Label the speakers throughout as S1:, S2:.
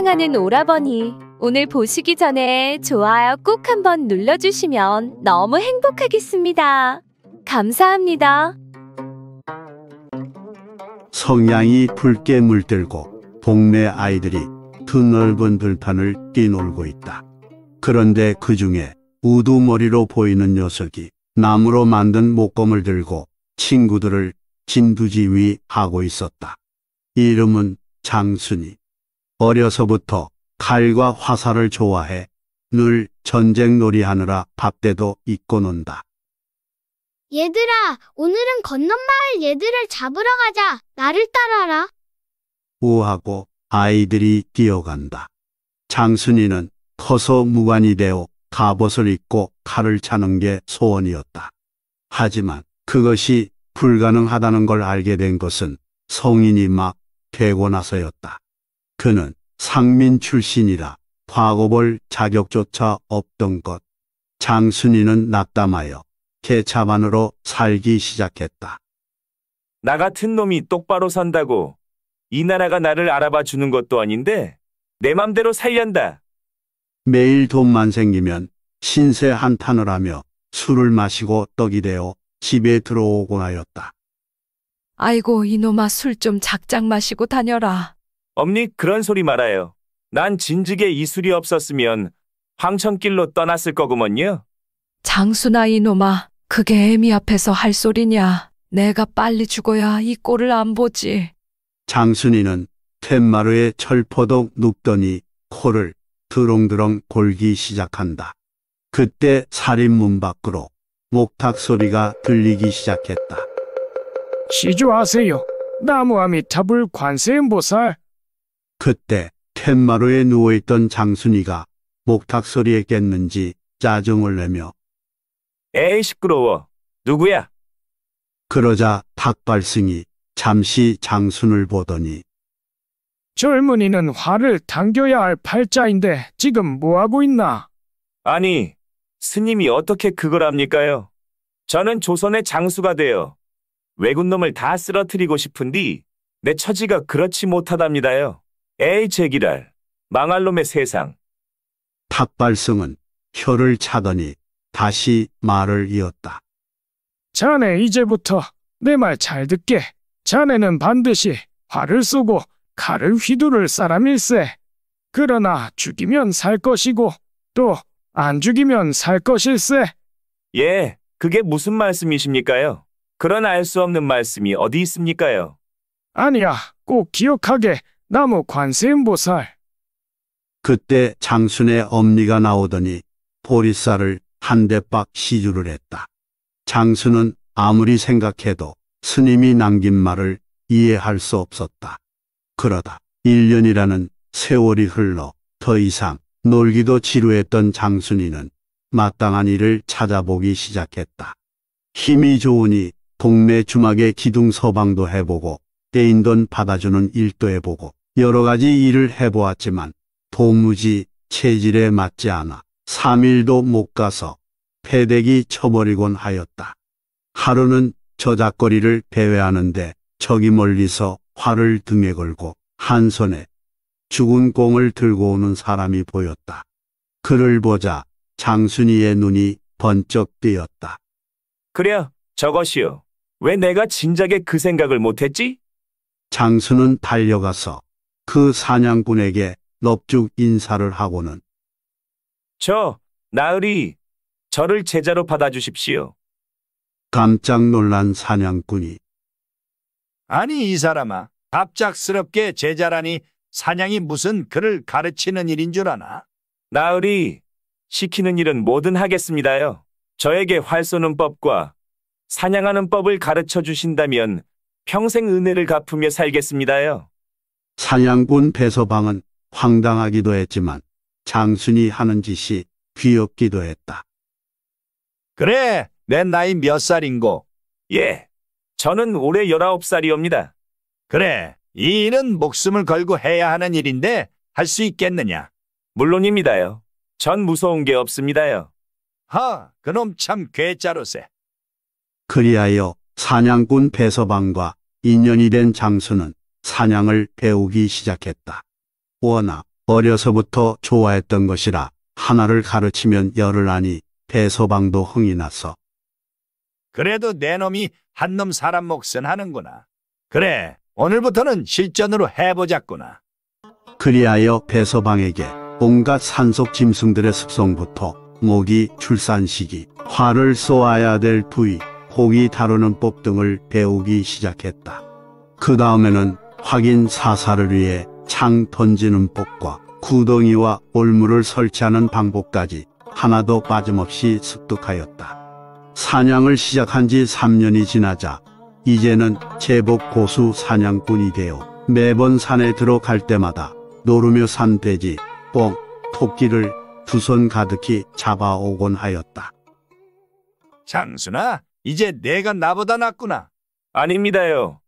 S1: 사랑하는 오라버니, 오늘 보시기 전에 좋아요 꼭 한번 눌러주시면 너무 행복하겠습니다. 감사합니다.
S2: 성냥이 붉게 물들고 동네 아이들이 두넓은 들판을 뛰놀고 있다. 그런데 그 중에 우두머리로 보이는 녀석이 나무로 만든 목검을 들고 친구들을 진두지휘하고 있었다. 이름은 장순이. 어려서부터 칼과 화살을 좋아해 늘 전쟁 놀이하느라 밥대도 잊고 논다.
S3: 얘들아, 오늘은 건넌마을 얘들을 잡으러 가자. 나를 따라라.
S2: 우하고 아이들이 뛰어간다. 장순이는 커서 무관이 되어 갑옷을 입고 칼을 차는 게 소원이었다. 하지만 그것이 불가능하다는 걸 알게 된 것은 성인이 막 되고 나서였다. 그는 상민 출신이라 과거볼 자격조차 없던 것. 장순이는 낙담하여 개차반으로 살기 시작했다.
S4: 나 같은 놈이 똑바로 산다고 이 나라가 나를 알아봐 주는 것도 아닌데 내 맘대로 살련다.
S2: 매일 돈만 생기면 신세 한탄을 하며 술을 마시고 떡이 되어 집에 들어오곤 하였다.
S1: 아이고 이놈아 술 좀 작작 마시고 다녀라.
S4: 엄니 그런 소리 말아요. 난 진즉에 이술이 없었으면 황천길로 떠났을
S2: 거구먼요.
S1: 장순아 이놈아, 그게 애미 앞에서 할 소리냐. 내가 빨리 죽어야 이 꼴을 안 보지.
S2: 장순이는 툇마루에 철포덕 눕더니 코를 드렁드렁 골기 시작한다. 그때 살인문 밖으로 목탁 소리가 들리기 시작했다. 시주하세요. 나무아미타불
S5: 관세음보살.
S2: 그때 텐마루에 누워있던 장순이가 목탁 소리에 깼는지 짜증을 내며
S4: 에이 시끄러워.
S2: 누구야? 그러자 탁발승이 잠시 장순을 보더니
S5: 젊은이는 화를 당겨야 할 팔자인데 지금 뭐하고 있나? 아니,
S4: 스님이 어떻게 그걸 합니까요 저는 조선의 장수가 되어 외군 놈을 다 쓰러뜨리고 싶은디 내 처지가 그렇지 못하답니다요.
S2: 에이 제기랄, 망할 놈의 세상. 탁발성은 혀를 차더니 다시 말을 이었다.
S5: 자네 이제부터 내 말 잘 듣게. 자네는 반드시 활을 쏘고 칼을 휘두를 사람일세. 그러나 죽이면 살 것이고 또 안 죽이면 살 것일세.
S4: 예, 그게 무슨 말씀이십니까요? 그런 알 수 없는 말씀이 어디 있습니까요?
S5: 아니야, 꼭 기억하게 나무
S2: 관세음보살. 그때 장순의 엄니가 나오더니 보리살을한 대박 시주를 했다. 장순은 아무리 생각해도 스님이 남긴 말을 이해할 수 없었다. 그러다 1년이라는 세월이 흘러 더 이상 놀기도 지루했던 장순이는 마땅한 일을 찾아보기 시작했다. 힘이 좋으니 동네 주막에 기둥 서방도 해보고 떼인 돈 받아주는 일도 해보고 여러 가지 일을 해보았지만 도무지 체질에 맞지 않아 3일도 못 가서 패대기 쳐버리곤 하였다. 하루는 저작거리를 배회하는데 저기 멀리서 활을 등에 걸고 한 손에 죽은 공을 들고 오는 사람이 보였다. 그를 보자 장순이의 눈이 번쩍 띄었다
S4: 그래, 저것이요. 왜 내가 진작에 그 생각을 못했지?
S2: 장수는 달려가서 그 사냥꾼에게 넙죽 인사를 하고는
S4: 저, 나으리, 저를 제자로 받아주십시오.
S2: 깜짝 놀란 사냥꾼이
S4: 아니 이 사람아, 갑작스럽게 제자라니 사냥이 무슨 그를 가르치는 일인 줄 아나? 나으리, 시키는 일은 뭐든 하겠습니다요. 저에게 활 쏘는 법과 사냥하는 법을 가르쳐 주신다면 평생 은혜를 갚으며 살겠습니다요.
S2: 사냥꾼 배서방은 황당하기도 했지만 장순이 하는 짓이 귀엽기도 했다. 그래, 내 나이 몇 살인고?
S4: 예, 저는 올해 19살이옵니다. 그래, 이 일은 목숨을 걸고 해야 하는 일인데 할 수 있겠느냐? 물론입니다요. 전 무서운 게 없습니다요. 하, 그놈 참 괴짜로세.
S2: 그리하여 사냥꾼 배서방과 인연이 된 장수는 사냥을 배우기 시작했다. 워낙 어려서부터 좋아했던 것이라 하나를 가르치면 열을 아니 배서방도 흥이 나서
S6: 그래도 내 놈이 한 놈 사람 몫은 하는구나. 그래, 오늘부터는 실전으로 해보자꾸나.
S2: 그리하여 배서방에게 온갖 산속 짐승들의 습성부터 모기, 출산 시기, 화를 쏘아야 될 부위, 고기 다루는 법 등을 배우기 시작했다. 그 다음에는 확인 사사를 위해 창 던지는 법과 구덩이와 올물을 설치하는 방법까지 하나도 빠짐없이 습득하였다. 사냥을 시작한 지 3년이 지나자 이제는 제법 고수 사냥꾼이 되어 매번 산에 들어갈 때마다 노르며 산 돼지, 뻥, 토끼를 두 손 가득히 잡아오곤 하였다.
S4: 장순아, 이제 내가 나보다 낫구나. 아닙니다요.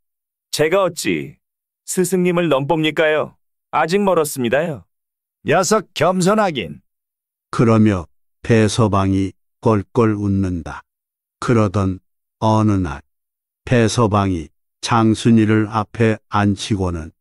S4: 제가 어찌 스승님을 넘봅니까요? 아직 멀었습니다요. 녀석 겸손하긴.
S2: 그러며 배서방이 꼴꼴 웃는다. 그러던 어느 날 배서방이 장순이를 앞에 앉히고는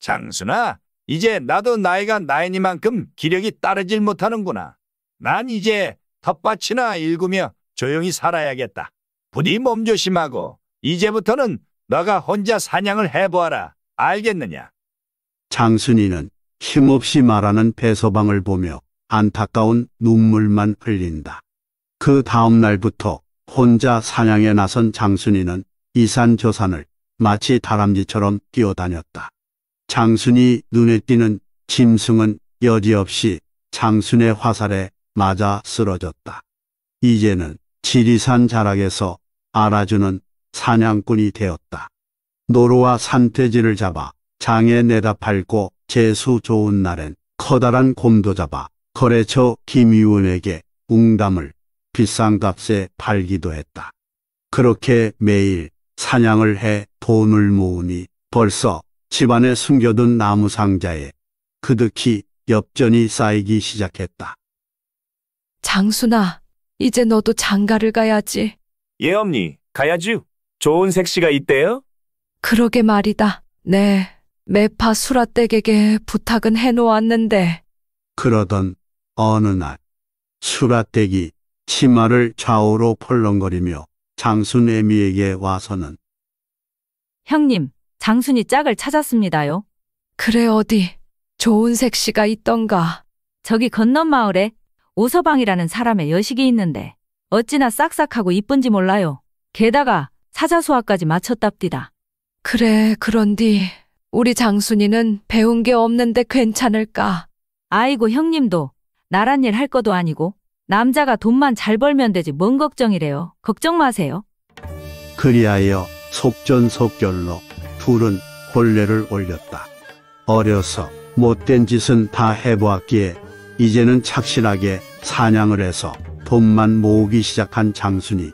S2: 장순아,
S6: 이제 나도 나이가 나이니만큼 기력이 따르질 못하는구나. 난 이제 텃밭이나 읽으며 조용히 살아야겠다. 부디 몸조심하고 이제부터는 너가 혼자 사냥을 해보아라. 알겠느냐?
S2: 장순이는 힘없이 말하는 배서방을 보며 안타까운 눈물만 흘린다. 그 다음 날부터 혼자 사냥에 나선 장순이는 이산 저산을 마치 다람쥐처럼 뛰어다녔다. 장순이 눈에 띄는 짐승은 여지없이 장순의 화살에 맞아 쓰러졌다. 이제는 지리산 자락에서 알아주는 사냥꾼이 되었다. 노루와 산돼지를 잡아 장에 내다 팔고 재수 좋은 날엔 커다란 곰도 잡아 거래처 김유은에게 웅담을 비싼 값에 팔기도 했다. 그렇게 매일 사냥을 해 돈을 모으니 벌써 집안에 숨겨둔 나무 상자에 그득히 엽전이 쌓이기 시작했다.
S1: 장순아, 이제 너도 장가를 가야지.
S2: 예, 엄니, 가야지. 좋은
S4: 색시가 있대요?
S1: 그러게 말이다. 네, 메파 수라댁에게 부탁은 해놓았는데
S2: 그러던 어느 날 수라댁이 치마를 좌우로 펄렁거리며 장순 애미에게 와서는
S1: 형님, 장순이 짝을 찾았습니다요. 그래 어디 좋은 색시가 있던가. 저기 건너 마을에 오서방이라는 사람의 여식이 있는데 어찌나 싹싹하고 이쁜지 몰라요. 게다가 사자수화까지 마쳤답디다. 그래, 그런디 우리 장순이는 배운 게 없는데 괜찮을까? 아이고 형님도 나란 일 할 것도 아니고 남자가 돈만 잘 벌면 되지 뭔 걱정이래요. 걱정 마세요.
S2: 그리하여 속전속결로 둘은 혼례를 올렸다. 어려서 못된 짓은 다 해보았기에 이제는 착실하게 사냥을 해서 돈만 모으기 시작한 장순이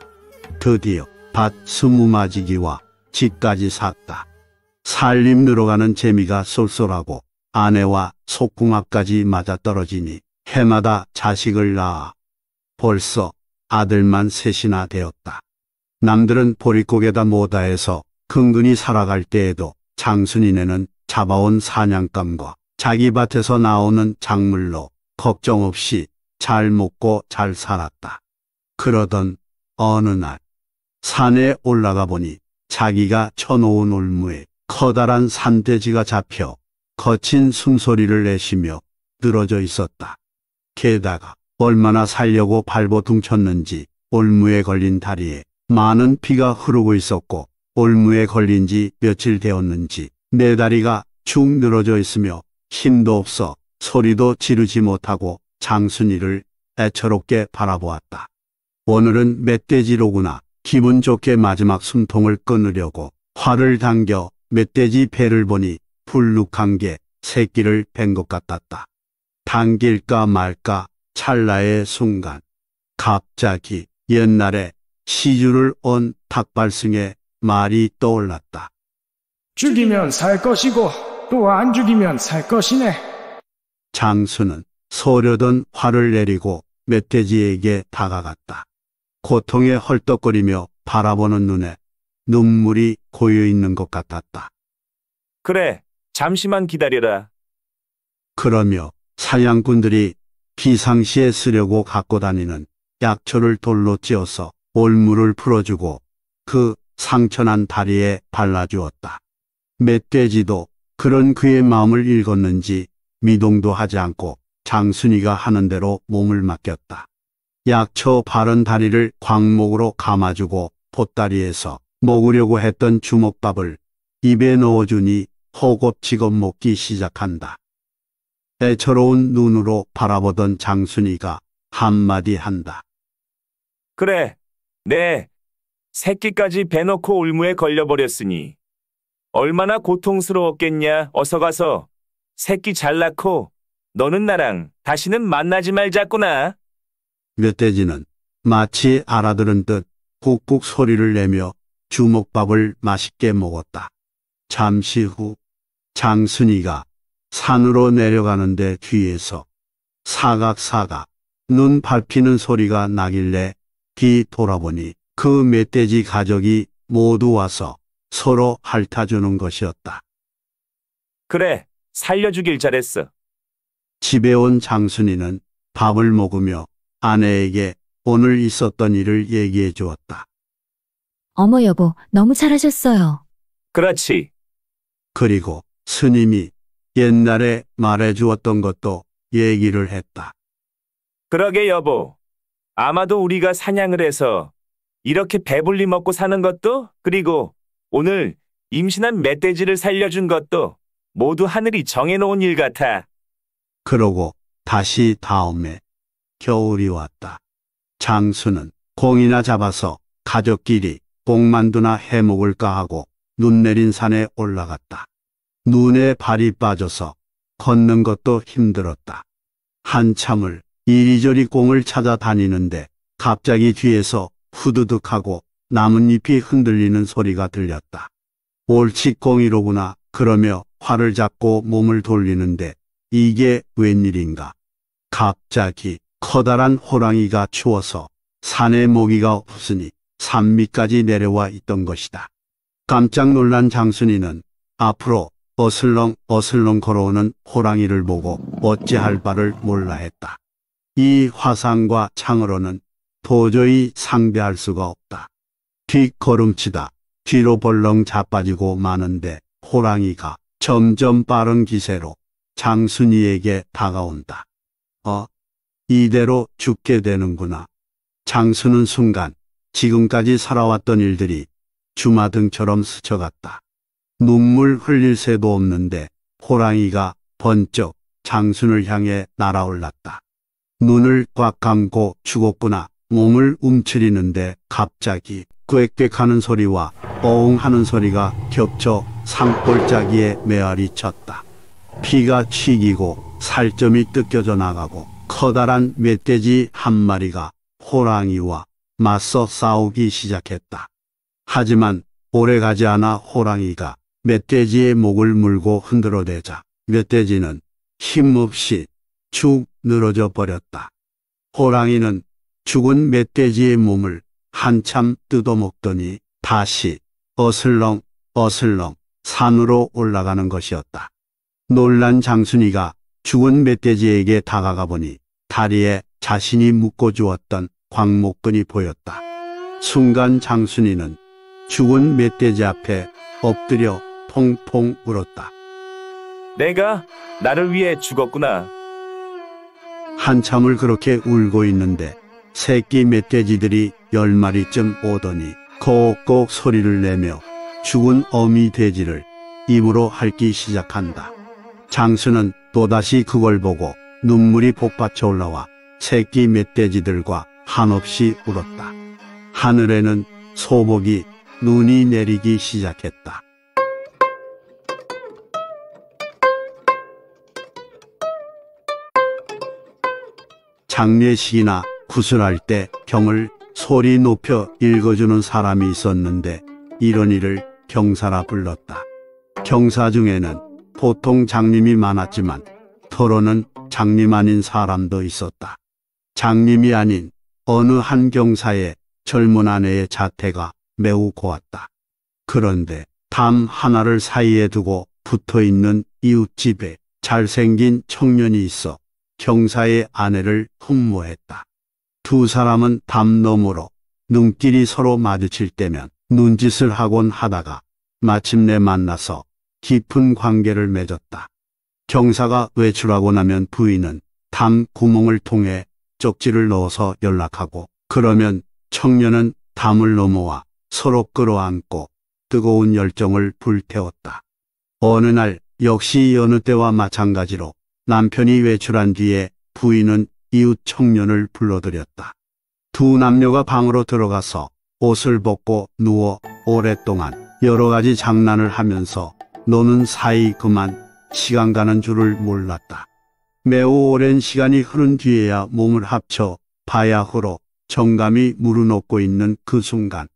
S2: 드디어 밭 스무 마지기와 집까지 샀다. 살림 늘어가는 재미가 쏠쏠하고 아내와 속궁합까지 맞아떨어지니 해마다 자식을 낳아 벌써 아들만 셋이나 되었다. 남들은 보릿고개다 뭐다 해서 근근히 살아갈 때에도 장순이네는 잡아온 사냥감과 자기 밭에서 나오는 작물로 걱정 없이 잘 먹고 잘 살았다. 그러던 어느 날 산에 올라가 보니 자기가 쳐놓은 올무에 커다란 산돼지가 잡혀 거친 숨소리를 내쉬며 늘어져 있었다. 게다가 얼마나 살려고 발버둥쳤는지 올무에 걸린 다리에 많은 피가 흐르고 있었고 올무에 걸린 지 며칠 되었는지 내 다리가 축 늘어져 있으며 힘도 없어 소리도 지르지 못하고 장순이를 애처롭게 바라보았다. 오늘은 멧돼지로구나 기분 좋게 마지막 숨통을 끊으려고 활을 당겨 멧돼지 배를 보니 불룩한 게 새끼를 뺀 것 같았다. 당길까 말까 찰나의 순간 갑자기 옛날에 시주를 온닭발승의 말이 떠올랐다.
S5: 죽이면 살 것이고 또 안 죽이면 살
S2: 것이네. 장수는 소려던 화를 내리고 멧돼지에게 다가갔다. 고통에 헐떡거리며 바라보는 눈에 눈물이 고여 있는 것 같았다.
S4: 그래, 잠시만 기다려라.
S2: 그러며 사냥꾼들이 비상시에 쓰려고 갖고 다니는 약초를 돌로 찧어서 올물을 풀어주고 그 상처난 다리에 발라주었다. 멧돼지도 그런 그의 마음을 읽었는지 미동도 하지 않고 장순이가 하는 대로 몸을 맡겼다. 약초 바른 다리를 광목으로 감아주고 보따리에서 먹으려고 했던 주먹밥을 입에 넣어주니 허겁지겁 먹기 시작한다. 애처로운 눈으로 바라보던 장순이가 한마디 한다.
S4: 그래, 네. 새끼까지 배놓고 올무에 걸려버렸으니 얼마나 고통스러웠겠냐. 어서 가서 새끼 잘 낳고 너는 나랑 다시는 만나지 말자꾸나.
S2: 멧돼지는 마치 알아들은 듯 꾹꾹 소리를 내며 주먹밥을 맛있게 먹었다. 잠시 후 장순이가 산으로 내려가는데 뒤에서 사각사각 눈 밟히는 소리가 나길래 뒤 돌아보니 그 멧돼지 가족이 모두 와서 서로 핥아주는 것이었다.
S4: 그래, 살려주길
S2: 잘했어. 집에 온 장순이는 밥을 먹으며 아내에게 오늘 있었던 일을 얘기해 주었다.
S1: 어머 여보, 너무
S4: 잘하셨어요.
S2: 그렇지. 그리고 스님이 옛날에 말해 주었던 것도 얘기를 했다.
S4: 그러게 여보. 아마도 우리가 사냥을 해서 이렇게 배불리 먹고 사는 것도 그리고 오늘 임신한 멧돼지를 살려준 것도 모두 하늘이 정해놓은 일 같아.
S2: 그러고 다시 다음에 겨울이 왔다. 장수는 공이나 잡아서 가족끼리 복만두나 해먹을까 하고 눈 내린 산에 올라갔다. 눈에 발이 빠져서 걷는 것도 힘들었다. 한참을 이리저리 공을 찾아다니는데 갑자기 뒤에서 후두둑 하고 나뭇잎이 흔들리는 소리가 들렸다. 옳지 공이로구나 그러며 활을 잡고 몸을 돌리는데 이게 웬일인가. 갑자기 커다란 호랑이가 추워서 산에 모기가 없으니 산밑까지 내려와 있던 것이다. 깜짝 놀란 장순이는 앞으로 어슬렁 어슬렁 걸어오는 호랑이를 보고 어찌할 바를 몰라 했다. 이 화상과 창으로는 도저히 상대할 수가 없다. 뒷걸음치다 뒤로 벌렁 자빠지고 마는데 호랑이가 점점 빠른 기세로 장순이에게 다가온다. 어, 이대로 죽게 되는구나. 장수는 순간 지금까지 살아왔던 일들이 주마등처럼 스쳐갔다. 눈물 흘릴 새도 없는데 호랑이가 번쩍 장순을 향해 날아올랐다. 눈을 꽉 감고 죽었구나 몸을 움츠리는데 갑자기 꽥꽥하는 소리와 뻥하는 소리가 겹쳐 산골짜기에 메아리 쳤다. 피가 튀기고 살점이 뜯겨져 나가고 커다란 멧돼지 한 마리가 호랑이와 맞서 싸우기 시작했다. 하지만 오래 가지 않아 호랑이가 멧돼지의 목을 물고 흔들어대자 멧돼지는 힘없이 축 늘어져 버렸다. 호랑이는 죽은 멧돼지의 몸을 한참 뜯어먹더니 다시 어슬렁 어슬렁 산으로 올라가는 것이었다. 놀란 장순이가 죽은 멧돼지에게 다가가 보니 다리에 자신이 묶어주었던 광목근이 보였다. 순간 장순이는 죽은 멧돼지 앞에 엎드려 퐁퐁 울었다.
S4: 내가 나를 위해 죽었구나.
S2: 한참을 그렇게 울고 있는데 새끼 멧돼지들이 열 마리쯤 오더니 꼭꼭 소리를 내며 죽은 어미 돼지를 입으로 핥기 시작한다. 장수는 또다시 그걸 보고 눈물이 복받쳐 올라와 새끼 멧돼지들과 한없이 울었다. 하늘에는 소복이 눈이 내리기 시작했다. 장례식이나 구슬할 때 경을 소리 높여 읽어주는 사람이 있었는데 이런 일을 경사라 불렀다. 경사 중에는 보통 장님이 많았지만 토론은 장님 아닌 사람도 있었다. 장님이 아닌 어느 한 경사의 젊은 아내의 자태가 매우 고왔다. 그런데 담 하나를 사이에 두고 붙어 있는 이웃집에 잘생긴 청년이 있어 경사의 아내를 흠모했다. 두 사람은 담 너머로 눈길이 서로 마주칠 때면 눈짓을 하곤 하다가 마침내 만나서 깊은 관계를 맺었다. 경사가 외출하고 나면 부인은 담 구멍을 통해 쪽지를 넣어서 연락하고 그러면 청년은 담을 넘어와 서로 끌어안고 뜨거운 열정을 불태웠다. 어느 날 역시 어느 때와 마찬가지로 남편이 외출한 뒤에 부인은 이웃 청년을 불러들였다. 두 남녀가 방으로 들어가서 옷을 벗고 누워 오랫동안 여러 가지 장난을 하면서 너는 사이 그만 시간 가는 줄을 몰랐다. 매우 오랜 시간이 흐른 뒤에야 몸을 합쳐 바야흐로 정감이 무르놓고 있는 그 순간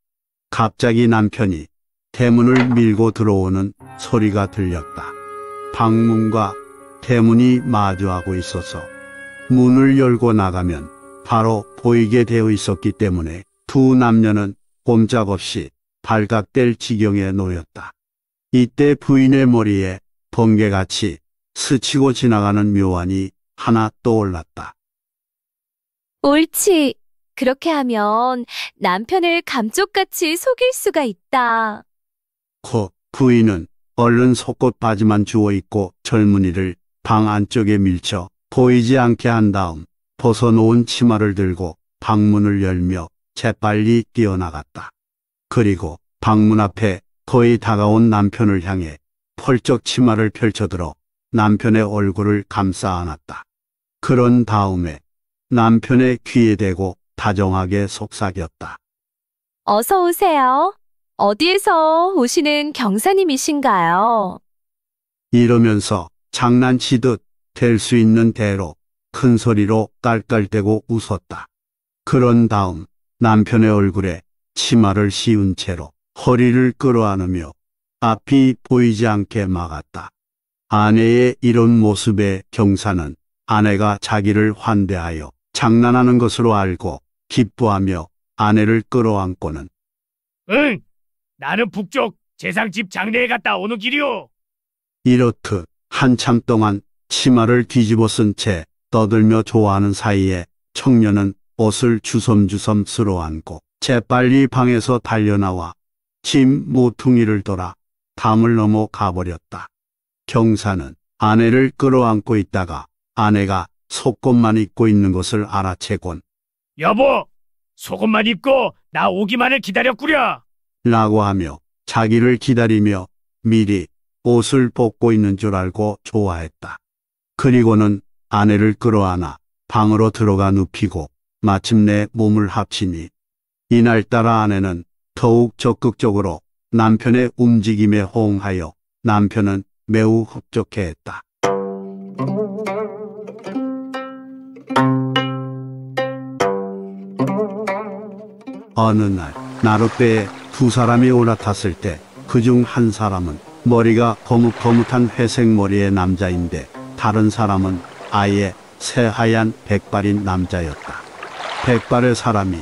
S2: 갑자기 남편이 대문을 밀고 들어오는 소리가 들렸다. 방문과 대문이 마주하고 있어서 문을 열고 나가면 바로 보이게 되어 있었기 때문에 두 남녀는 꼼짝없이 발각될 지경에 놓였다. 이때 부인의 머리에 번개같이 스치고 지나가는 묘안이 하나 떠올랐다.
S1: 옳지. 그렇게 하면 남편을 감쪽같이 속일 수가 있다.
S2: 곧 부인은 얼른 속옷 바지만 주워 입고 젊은이를 방 안쪽에 밀쳐 보이지 않게 한 다음 벗어놓은 치마를 들고 방문을 열며 재빨리 뛰어나갔다. 그리고 방문 앞에 거의 다가온 남편을 향해 펄쩍 치마를 펼쳐들어 남편의 얼굴을 감싸 안았다. 그런 다음에 남편의 귀에 대고 다정하게 속삭였다.
S1: 어서 오세요. 어디에서 오시는 경사님이신가요?
S2: 이러면서 장난치듯 될 수 있는 대로 큰 소리로 깔깔대고 웃었다. 그런 다음 남편의 얼굴에 치마를 씌운 채로 허리를 끌어안으며 앞이 보이지 않게 막았다. 아내의 이런 모습에 경사는 아내가 자기를 환대하여 장난하는 것으로 알고 기뻐하며 아내를 끌어안고는
S5: 응! 나는 북쪽 재상집 장례에 갔다 오는 길이오!
S2: 이렇듯 한참 동안 치마를 뒤집어 쓴채 떠들며 좋아하는 사이에 청년은 옷을 주섬주섬 쓸어 안고 재빨리 방에서 달려나와 짐 모퉁이를 돌아 강을 넘어 가버렸다. 경사는 아내를 끌어안고 있다가 아내가 속옷만 입고 있는 것을 알아채곤
S5: 여보, 속옷만 입고 나 오기만을 기다렸구려.
S2: 라고 하며 자기를 기다리며 미리 옷을 벗고 있는 줄 알고 좋아했다. 그리고는 아내를 끌어안아 방으로 들어가 눕히고 마침내 몸을 합치니 이날따라 아내는 더욱 적극적으로 남편의 움직임에 호응하여 남편은 매우 흡족해했다. 어느 날 나룻배에 두 사람이 올라탔을 때 그 중 한 사람은 머리가 거뭇거뭇한 회색 머리의 남자인데 다른 사람은 아예 새하얀 백발인 남자였다. 백발의 사람이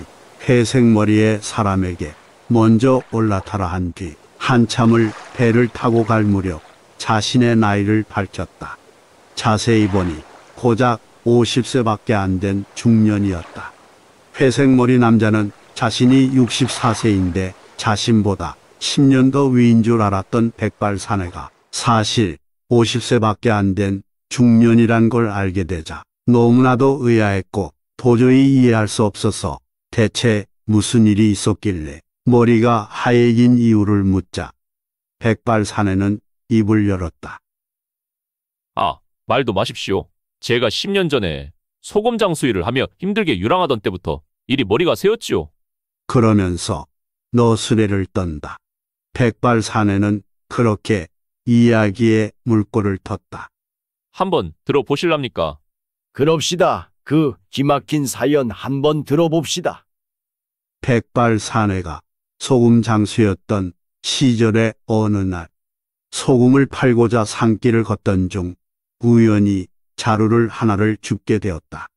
S2: 회색 머리의 사람에게 먼저 올라타라 한 뒤 한참을 배를 타고 갈 무렵 자신의 나이를 밝혔다. 자세히 보니 고작 50세밖에 안 된 중년이었다. 회색머리 남자는 자신이 64세인데 자신보다 10년 더 위인 줄 알았던 백발 사내가 사실 50세밖에 안 된 중년이란 걸 알게 되자 너무나도 의아했고 도저히 이해할 수 없어서 대체 무슨 일이 있었길래 머리가 하얘긴 이유를 묻자 백발 사내는 입을 열었다. 아, 말도
S7: 마십시오. 제가 10년 전에 소금장 수일을 하며 힘들게 유랑하던 때부터 이리 머리가 세었지요
S2: 그러면서 너스레를 떤다. 백발 사내는 그렇게 이야기의 물꼬를 텄다.
S7: 한번 들어보실랍니까?
S8: 그럽시다. 그 기막힌 사연 한번 들어봅시다.
S2: 백발 사내가 소금 장수였던 시절의 어느 날 소금을 팔고자 산길을 걷던 중 우연히 자루를 하나를 줍게 되었다.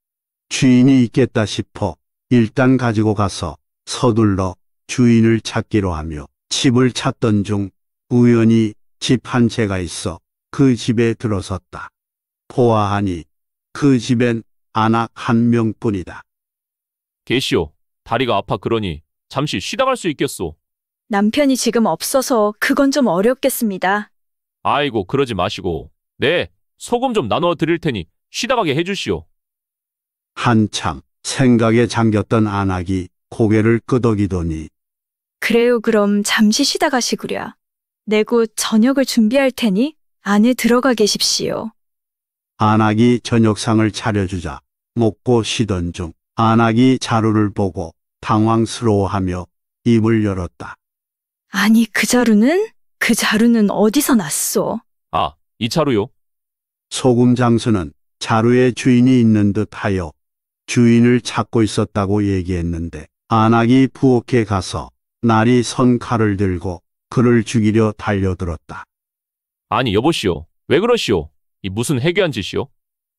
S2: 주인이 있겠다 싶어 일단 가지고 가서 서둘러 주인을 찾기로 하며 집을 찾던 중 우연히 집 한 채가 있어 그 집에 들어섰다. 보아하니 그 집엔 아낙 한 명뿐이다.
S7: 계시오. 다리가 아파 그러니 잠시 쉬다 갈 수 있겠소.
S1: 남편이 지금 없어서 그건 좀 어렵겠습니다.
S7: 아이고 그러지 마시고. 네, 소금 좀 나눠 드릴 테니 쉬다 가게 해주시오.
S2: 한참 생각에 잠겼던 안악이 고개를 끄덕이더니
S1: 그래요 그럼 잠시 쉬다 가시구려. 내곧 저녁을 준비할 테니 안에 들어가 계십시오.
S2: 안악이 저녁상을 차려주자 먹고 쉬던 중 안악이 자루를 보고 당황스러워하며 입을 열었다.
S1: 아니, 그 자루는? 그 자루는 어디서 났어
S2: 아, 이 자루요? 소금 장수는 자루의 주인이 있는 듯하여 주인을 찾고 있었다고 얘기했는데 안악이 부엌에 가서 날이 선 칼을 들고 그를 죽이려 달려들었다.
S7: 아니, 여보시오. 왜 그러시오? 이 무슨 해괴한
S2: 짓이오?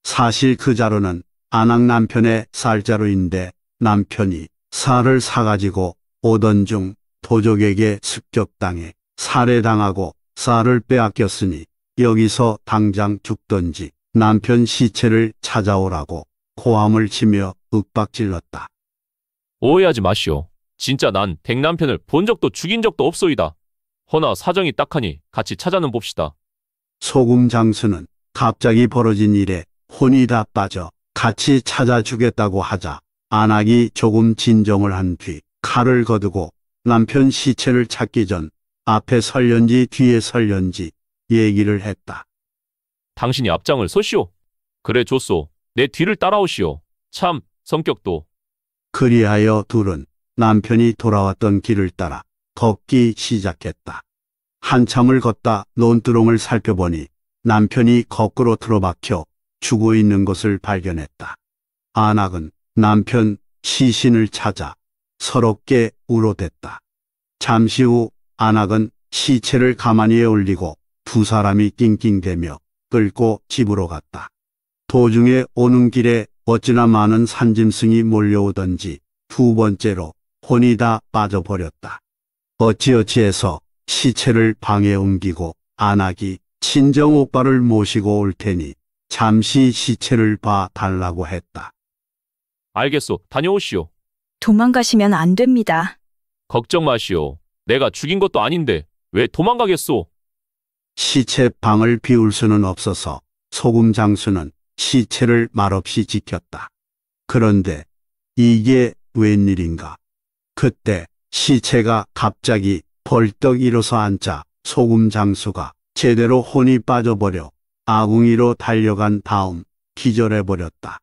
S2: 사실 그 자루는 안악 남편의 쌀자루인데 남편이 살을 사가지고 오던 중 도적에게 습격당해 살해당하고 살을 빼앗겼으니 여기서 당장 죽던지 남편 시체를 찾아오라고 고함을 치며 윽박질렀다. 오해하지 마시오.
S7: 진짜 난 백남편을 본 적도 죽인 적도 없소이다. 허나 사정이 딱하니 같이 찾아는 봅시다.
S2: 소금 장수는 갑자기 벌어진 일에 혼이 다 빠져 같이 찾아주겠다고 하자 안악이 조금 진정을 한 뒤 칼을 거두고 남편 시체를 찾기 전 앞에 설련지 뒤에 설련지 얘기를 했다.
S7: 당신이 앞장을 서시오. 그래 줬소. 내 뒤를 따라오시오. 참 성격도.
S2: 그리하여 둘은 남편이 돌아왔던 길을 따라 걷기 시작했다. 한참을 걷다 논두렁을 살펴보니 남편이 거꾸로 틀어박혀 죽어 있는 것을 발견했다. 안악은 남편 시신을 찾아 서럽게 우러댔다 잠시 후 안악은 시체를 가만히에 올리고 두 사람이 낑낑대며 끌고 집으로 갔다. 도중에 오는 길에 어찌나 많은 산짐승이 몰려오던지 두 번째로 혼이 다 빠져버렸다. 어찌어찌해서 시체를 방에 옮기고 안악이 친정 오빠를 모시고 올 테니 잠시 시체를 봐 달라고 했다.
S7: 알겠소. 다녀오시오.
S1: 도망가시면 안 됩니다.
S7: 걱정 마시오. 내가 죽인 것도 아닌데 왜
S2: 도망가겠소? 시체 방을 비울 수는 없어서 소금 장수는 시체를 말없이 지켰다. 그런데 이게 웬일인가? 그때 시체가 갑자기 벌떡 일어서 앉자 소금 장수가 제대로 혼이 빠져버려 아궁이로 달려간 다음 기절해버렸다.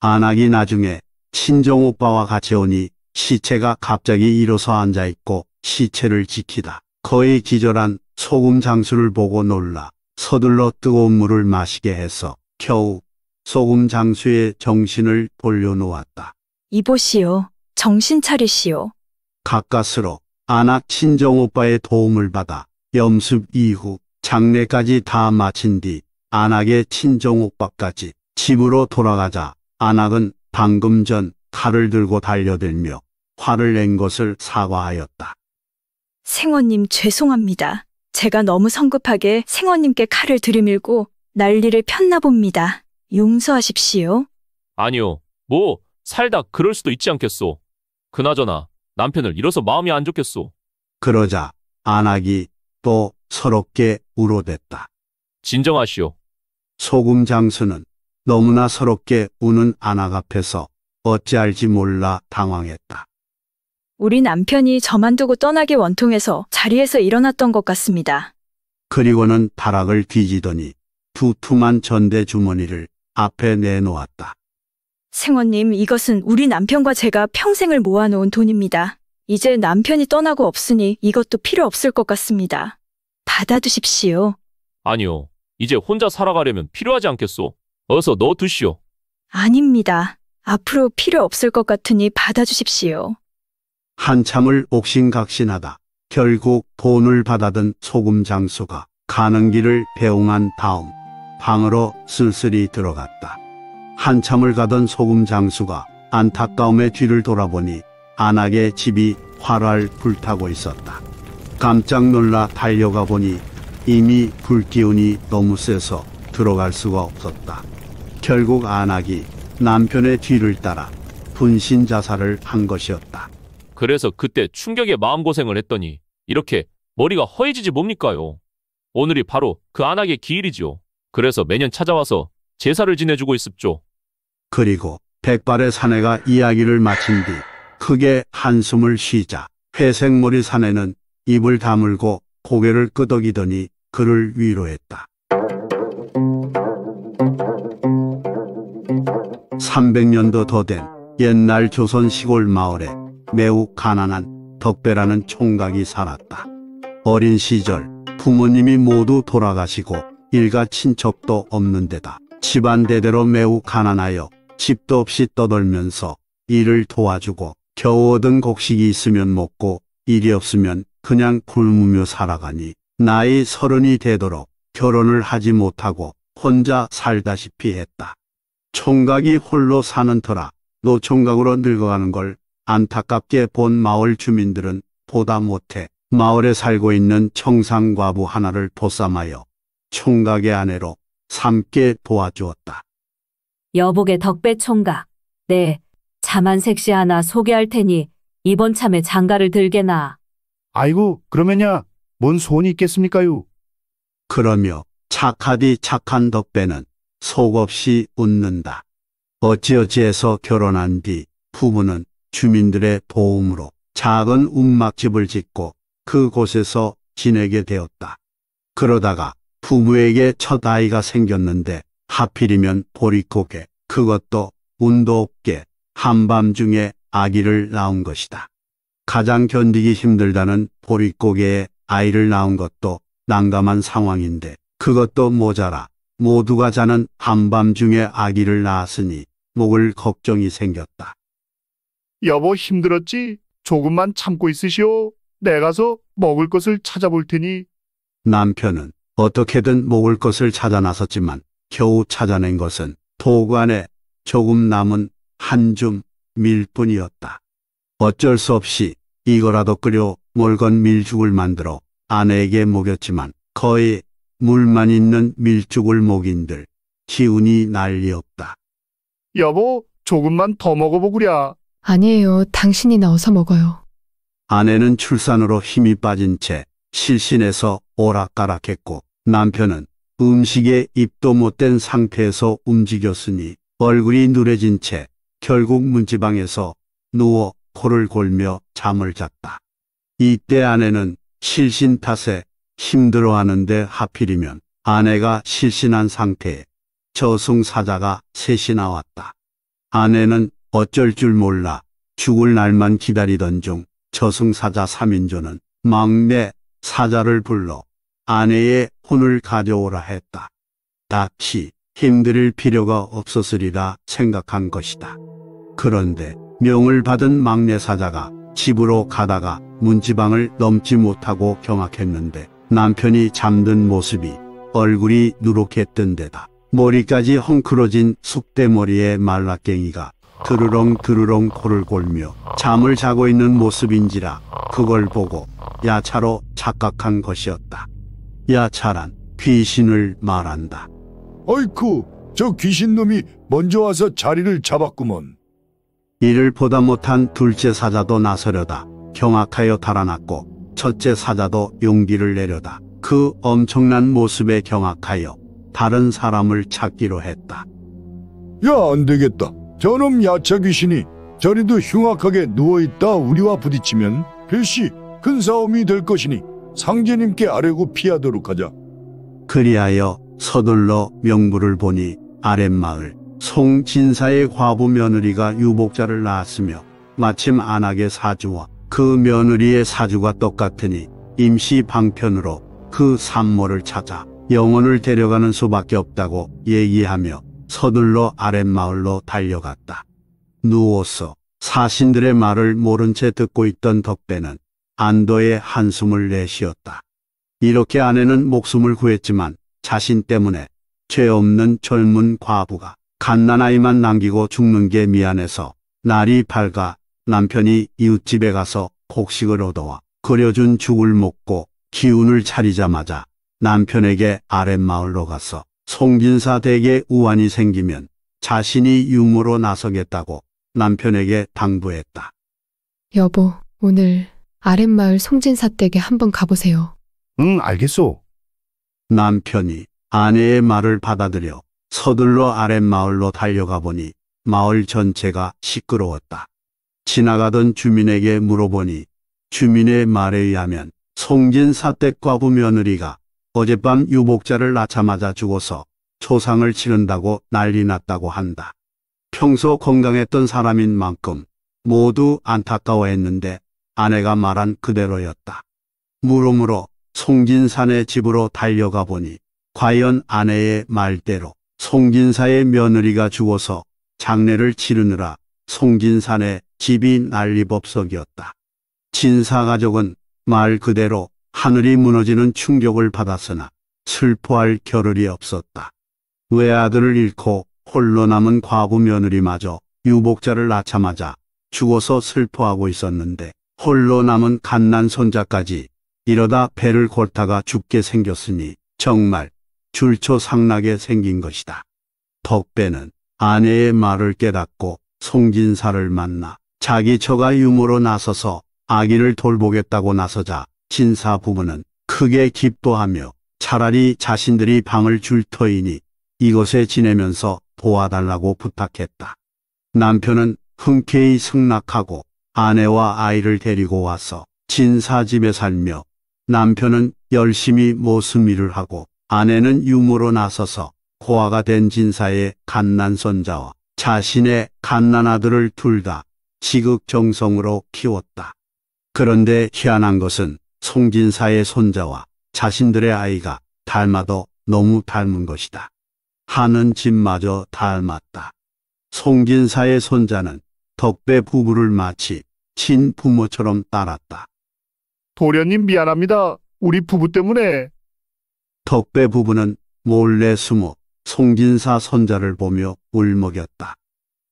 S2: 안악이 나중에 친정 오빠와 같이 오니 시체가 갑자기 일어서 앉아있고 시체를 지키다 거의 기절한 소금 장수를 보고 놀라 서둘러 뜨거운 물을 마시게 해서 겨우 소금 장수의 정신을 돌려놓았다.
S1: 이보시오. 정신 차리시오.
S2: 가까스로 아낙 친정 오빠의 도움을 받아 염습 이후 장례까지 다 마친 뒤 안악의 친정 오빠까지 집으로 돌아가자 안악은 방금 전 칼을 들고 달려들며 화를 낸 것을 사과하였다.
S1: 생원님 죄송합니다. 제가 너무 성급하게 생원님께 칼을 들이밀고 난리를 폈나 봅니다. 용서하십시오.
S7: 아니요. 뭐 살다 그럴 수도 있지 않겠소. 그나저나 남편을 잃어서 마음이 안 좋겠소.
S2: 그러자 안악이 또 서럽게 울어댔다
S7: 진정하시오.
S2: 소금 장수는 너무나 서럽게 우는 안악 앞에서 어찌할지 몰라 당황했다.
S1: 우리 남편이 저만 두고 떠나기 원통해서 자리에서 일어났던 것 같습니다.
S2: 그리고는 다락을 뒤지더니 두툼한 전대 주머니를 앞에 내놓았다.
S1: 생원님, 이것은 우리 남편과 제가 평생을 모아놓은 돈입니다. 이제 남편이 떠나고 없으니 이것도 필요 없을 것 같습니다. 받아두십시오.
S7: 아니요. 이제 혼자 살아가려면 필요하지 않겠소. 어서 넣어두시오.
S1: 아닙니다. 앞으로 필요 없을 것 같으니 받아주십시오.
S2: 한참을 옥신각신하다 결국 돈을 받아든 소금 장수가 가는 길을 배웅한 다음 방으로 쓸쓸히 들어갔다. 한참을 가던 소금 장수가 안타까움에 뒤를 돌아보니 안악의 집이 활활 불타고 있었다. 깜짝 놀라 달려가 보니 이미 불기운이 너무 세서 들어갈 수가 없었다. 결국 안악이 남편의 뒤를 따라 분신 자살을 한 것이었다.
S7: 그래서 그때 충격에 마음고생을 했더니 이렇게 머리가 허해지지 뭡니까요. 오늘이 바로 그 안악의 기일이지요. 그래서 매년 찾아와서
S2: 제사를 지내주고 있습죠. 그리고 백발의 사내가 이야기를 마친 뒤 크게 한숨을 쉬자 회색머리 사내는 입을 다물고 고개를 끄덕이더니 그를 위로했다. 300년도 더 된 옛날 조선 시골 마을에 매우 가난한 덕배라는 총각이 살았다. 어린 시절 부모님이 모두 돌아가시고 일가 친척도 없는 데다 집안 대대로 매우 가난하여 집도 없이 떠돌면서 일을 도와주고 겨우 얻은 곡식이 있으면 먹고 일이 없으면 그냥 굶으며 살아가니 나이 서른이 되도록 결혼을 하지 못하고 혼자 살다시피 했다. 총각이 홀로 사는 터라 노총각으로 늙어가는 걸 안타깝게 본 마을 주민들은 보다 못해 마을에 살고 있는 청상과부 하나를 보쌈하여 총각의 아내로 삼게 도와주었다.
S1: 여복의 덕배 총각. 네, 자만 색시 하나 소개할 테니 이번 참에 장가를 들게나.
S2: 아이고, 그러면야 뭔 소원이 있겠습니까요? 그러며 착하디 착한 덕배는 속없이 웃는다. 어찌어찌해서 결혼한 뒤 부부는 주민들의 도움으로 작은 움막집을 짓고 그곳에서 지내게 되었다. 그러다가 부부에게 첫 아이가 생겼는데 하필이면 보리고개 그것도 운도 없게 한밤중에 아기를 낳은 것이다. 가장 견디기 힘들다는 보릿고개에 아이를 낳은 것도 난감한 상황인데 그것도 모자라 모두가 자는 한밤중에 아기를 낳았으니 목을 걱정이 생겼다.
S6: 여보 힘들었지? 조금만 참고 있으시오. 내 가서 먹을 것을 찾아볼 테니.
S2: 남편은 어떻게든 먹을 것을 찾아 나섰지만 겨우 찾아낸 것은 도구 안에 조금 남은 한 줌 밀뿐이었다. 어쩔 수 없이 이거라도 끓여 멀건 밀죽을 만들어 아내에게 먹였지만 거의 물만 있는 밀죽을먹인들 기운이 난리없다.
S6: 여보, 조금만 더 먹어보구랴. 아니에요.
S1: 당신이 넣어서 먹어요.
S2: 아내는 출산으로 힘이 빠진 채 실신에서 오락가락했고 남편은 음식에 입도 못 댄 상태에서 움직였으니 얼굴이 누래진 채 결국 문지방에서 누워 코를 골며 잠을 잤다. 이때 아내는 실신 탓에 힘들어하는데 하필이면 아내가 실신한 상태에 저승사자가 셋이 나왔다. 아내는 어쩔 줄 몰라 죽을 날만 기다리던 중 저승사자 3인조는 막내 사자를 불러 아내의 혼을 가져오라 했다. 딱히 힘들일 필요가 없었으리라 생각한 것이다. 그런데 명을 받은 막내 사자가 집으로 가다가 문지방을 넘지 못하고 경악했는데 남편이 잠든 모습이 얼굴이 누렇게 뜬 데다 머리까지 헝클어진 숙대머리의 말라깽이가 드르렁 드르렁 코를 골며 잠을 자고 있는 모습인지라 그걸 보고 야차로 착각한 것이었다. 야차란 귀신을 말한다. 어이쿠 저 귀신놈이 먼저 와서 자리를 잡았구먼. 이를 보다 못한 둘째 사자도 나서려다 경악하여 달아났고 첫째 사자도 용기를 내려다 그 엄청난 모습에 경악하여 다른 사람을 찾기로 했다.
S6: 야, 안 되겠다. 저놈 야채 귀신이 저리도 흉악하게 누워있다 우리와 부딪히면 필시 큰 싸움이 될 것이니 상제님께 아뢰고
S2: 피하도록 하자. 그리하여 서둘러 명부를 보니 아랫마을 송진사의 과부 며느리가 유복자를 낳았으며 마침 안악의 사주와 그 며느리의 사주가 똑같으니 임시 방편으로 그 산모를 찾아 영혼을 데려가는 수밖에 없다고 얘기하며 서둘러 아랫마을로 달려갔다. 누워서 사신들의 말을 모른 채 듣고 있던 덕배는 안도의 한숨을 내쉬었다. 이렇게 아내는 목숨을 구했지만 자신 때문에 죄 없는 젊은 과부가 갓난아이만 남기고 죽는 게 미안해서 날이 밝아 남편이 이웃집에 가서 곡식을 얻어와 그려준 죽을 먹고 기운을 차리자마자 남편에게 아랫마을로 가서 송진사 댁에 우환이 생기면 자신이 유모로 나서겠다고 남편에게 당부했다.
S3: 여보, 오늘 아랫마을 송진사 댁에 한번 가보세요. 응,
S2: 알겠소. 남편이 아내의 말을 받아들여 서둘러 아랫마을로 달려가 보니 마을 전체가 시끄러웠다. 지나가던 주민에게 물어보니 주민의 말에 의하면 송진 사댁과부 며느리가 어젯밤 유복자를 낳자마자 죽어서 초상을 치른다고 난리 났다고 한다. 평소 건강했던 사람인 만큼 모두 안타까워했는데 아내가 말한 그대로였다. 물음으로 송진사네 집으로 달려가 보니 과연 아내의 말대로 송진사의 며느리가 죽어서 장례를 치르느라 송진사네 집이 난리법석이었다. 진사 가족은 말 그대로 하늘이 무너지는 충격을 받았으나 슬퍼할 겨를이 없었다. 외아들을 잃고 홀로 남은 과부 며느리마저 유복자를 낳자마자 죽어서 슬퍼하고 있었는데 홀로 남은 갓난 손자까지 이러다 배를 골타가 죽게 생겼으니 정말 줄초상락에 생긴 것이다. 덕배는 아내의 말을 깨닫고 송진사를 만나 자기 처가 유모로 나서서 아기를 돌보겠다고 나서자 진사 부부는 크게 기뻐하며 차라리 자신들이 방을 줄 터이니 이곳에 지내면서 도와달라고 부탁했다. 남편은 흔쾌히 승낙하고 아내와 아이를 데리고 와서 진사 집에 살며 남편은 열심히 모순미를 하고 아내는 유모로 나서서 고아가 된 진사의 갓난 손자와 자신의 갓난 아들을 둘다 지극정성으로 키웠다. 그런데 희한한 것은 송진사의 손자와 자신들의 아이가 닮아도 너무 닮은 것이다. 하는 집마저 닮았다. 송진사의 손자는 덕배 부부를 마치 친부모처럼 따랐다. 도련님 미안합니다. 우리
S6: 부부 때문에.
S2: 덕배 부부는 몰래 숨어 송진사 손자를 보며 울먹였다.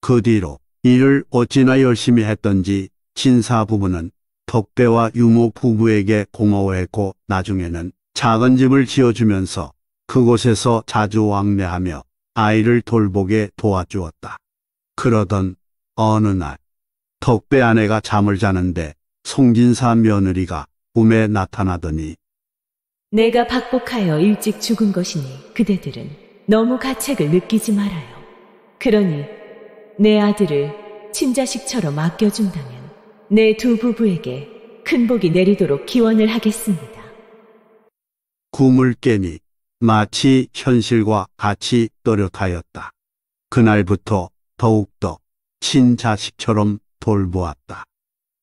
S2: 그 뒤로 일을 어찌나 열심히 했던지 진사 부부는 덕대와 유모 부부에게 고마워했고 나중에는 작은 집을 지어주면서 그곳에서 자주 왕래하며 아이를 돌보게 도와주었다. 그러던 어느 날덕대 아내가 잠을 자는데 송진사 며느리가 꿈에 나타나더니
S1: 내가 박복하여 일찍 죽은 것이니 그대들은 너무 가책을 느끼지 말아요. 그러니 내 아들을 친자식처럼 아껴준다면 내 두 부부에게 큰 복이 내리도록 기원을 하겠습니다.
S2: 구물깨니 마치 현실과 같이 또렷하였다. 그날부터 더욱더 친자식처럼 돌보았다.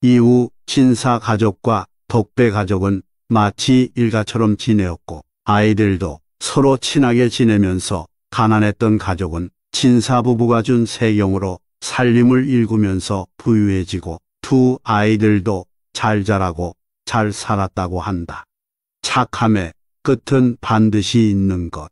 S2: 이후 친사 가족과 덕배 가족은 마치 일가처럼 지내었고 아이들도 서로 친하게 지내면서 가난했던 가족은 친사부부가 준새 영으로 살림을 읽으면서 부유해지고 두 아이들도 잘 자라고 잘 살았다고 한다. 착함의 끝은 반드시 있는 것.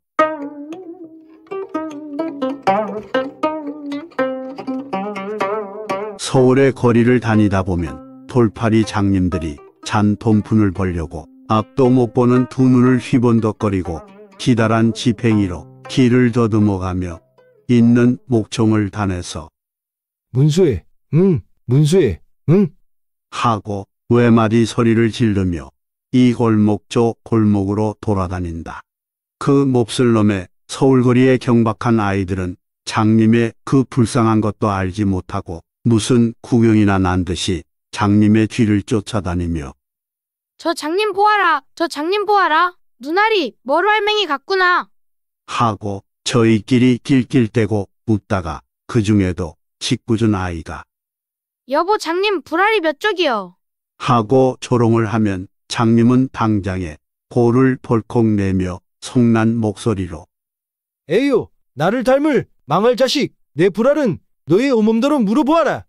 S2: 서울의 거리를 다니다 보면 돌파리 장님들이 잔돈푼을 벌려고 앞도 못 보는 두 눈을 휘번덕거리고 기다란 지팽이로 길을 더듬어가며 있는 목청을 단해서
S6: 문수해, 응, 문수해, 응.
S2: 하고 외마디 소리를 지르며 이 골목 저 골목으로 돌아다닌다. 그 몹쓸 놈의 서울거리에 경박한 아이들은 장님의 그 불쌍한 것도 알지 못하고 무슨 구경이나 난 듯이 장님의 뒤를 쫓아다니며
S3: 저 장님 보아라, 저 장님 보아라. 눈알이 머루알맹이 같구나.
S2: 하고 저희끼리 낄낄대고 웃다가 그 중에도 짓궂은 아이가
S3: 여보 장님 불알이 몇 쪽이요?
S2: 하고 조롱을 하면 장님은 당장에 볼을 벌컥 내며 성난 목소리로 에휴, 나를 닮을 망할 자식, 내 불알은 너의 온몸대로 물어보아라.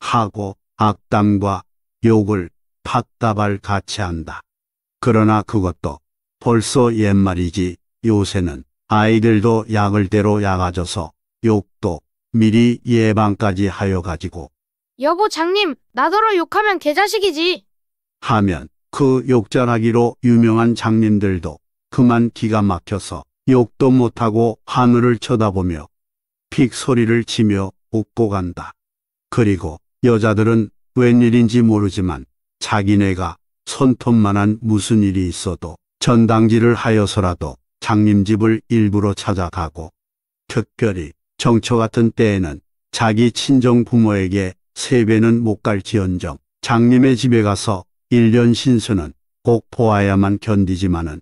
S2: 하고 악담과 욕을 팥다발 같이 한다. 그러나 그것도 벌써 옛말이지 요새는 아이들도 약을대로 약아져서 욕도 미리 예방까지 하여 가지고
S3: 여보 장님, 나더러 욕하면 개자식이지.
S2: 하면 그 욕잘하기로 유명한 장님들도 그만 기가 막혀서 욕도 못하고 하늘을 쳐다보며 픽 소리를 치며 웃고 간다. 그리고 여자들은 웬일인지 모르지만 자기네가 손톱만한 무슨 일이 있어도 전당지를 하여서라도 장님집을 일부러 찾아가고 특별히 정처 같은 때에는 자기 친정 부모에게 세배는 못 갈지언정 장님의 집에 가서 일년 신수는 꼭 보아야만 견디지만은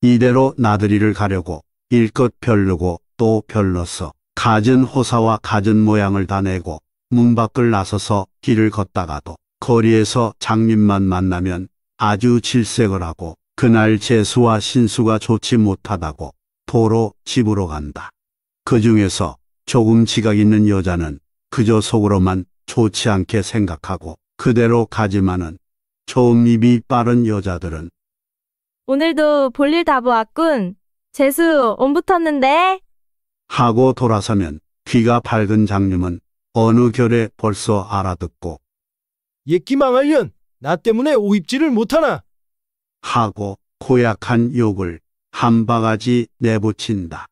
S2: 이대로 나들이를 가려고 일 것 별르고 또 별러서 가진 호사와 가진 모양을 다 내고 문 밖을 나서서 길을 걷다가도 거리에서 장님만 만나면 아주 질색을 하고 그날 재수와 신수가 좋지 못하다고 도로 집으로 간다. 그 중에서 조금 지각 있는 여자는 그저 속으로만 좋지 않게 생각하고 그대로 가지만은 처음 입이 빠른 여자들은
S1: 오늘도 볼일 다 보았군. 재수 옴 붙었는데?
S2: 하고 돌아서면 귀가 밝은 장님은 어느 결에 벌써 알아듣고 옛기망할 년! 나 때문에 오입지를 못하나! 하고 고약한 욕을 한 바가지 내붙인다.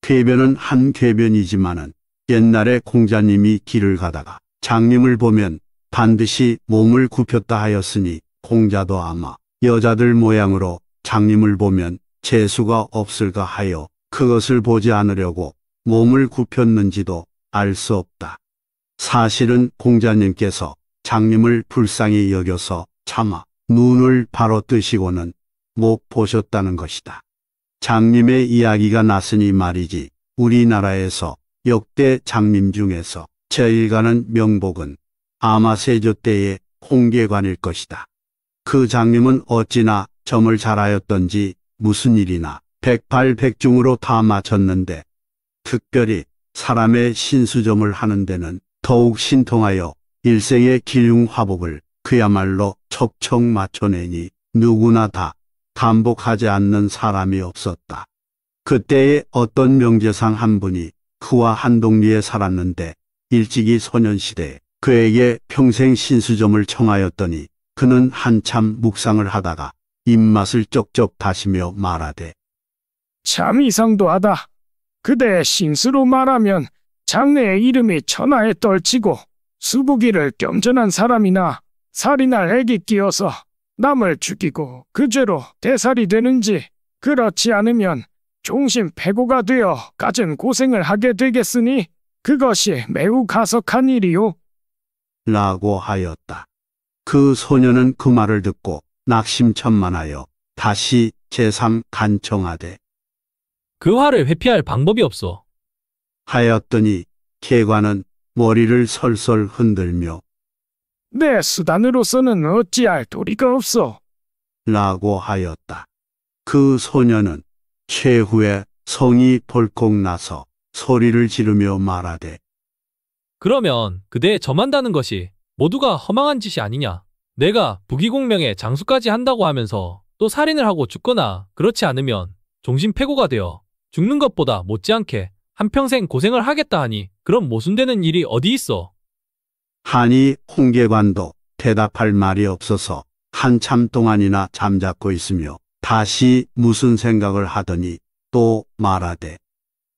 S2: 궤변은 한 궤변이지만은 옛날에 공자님이 길을 가다가 장님을 보면 반드시 몸을 굽혔다 하였으니 공자도 아마 여자들 모양으로 장님을 보면 재수가 없을까 하여 그것을 보지 않으려고 몸을 굽혔는지도 알 수 없다. 사실은 공자님께서 장님을 불쌍히 여겨서 차마 눈을 바로 뜨시고는 못 보셨다는 것이다. 장님의 이야기가 났으니 말이지 우리나라에서 역대 장님 중에서 제일 가는 명복은 아마 세조 때의 홍계관일 것이다. 그 장님은 어찌나 점을 잘 하였던지 무슨 일이나 백팔백중으로 다 마쳤는데 특별히 사람의 신수점을 하는 데는 더욱 신통하여 일생의 길흉화복을 그야말로 척척맞춰내니 누구나 다 반복하지 않는 사람이 없었다. 그때의 어떤 명제상 한 분이 그와 한 동리에 살았는데 일찍이 소년시대 그에게 평생 신수점을 청하였더니 그는 한참 묵상을 하다가 입맛을 쩍쩍 다시며 말하되 참 이상도하다. 그대 신수로 말하면
S5: 장래의 이름이 천하에 떨치고 수북이를 겸전한 사람이나 살이나 핵이 끼어서 남을 죽이고 그 죄로 대살이 되는지 그렇지 않으면 종신폐고가 되어 가진 고생을 하게 되겠으니
S2: 그것이 매우 가석한 일이요. 라고 하였다. 그 소녀는 그 말을 듣고 낙심천만하여 다시 제삼 간청하되 그 화를 회피할 방법이 없어. 하였더니 개관은 머리를 설설 흔들며
S5: 내 수단으로서는 어찌할 도리가 없어.
S2: 라고 하였다. 그 소녀는 최후의 성이 벌컥 나서 소리를 지르며 말하되
S7: 그러면 그대의 점한다는 것이 모두가 허망한 짓이 아니냐. 내가 부귀공명에 장수까지 한다고 하면서 또 살인을 하고 죽거나 그렇지 않으면 종신폐고가 되어 죽는 것보다 못지않게 한평생 고생을 하겠다 하니 그런 모순되는 일이 어디 있어.
S2: 하니 홍계관도 대답할 말이 없어서 한참 동안이나 잠자고 있으며 다시 무슨 생각을 하더니 또 말하되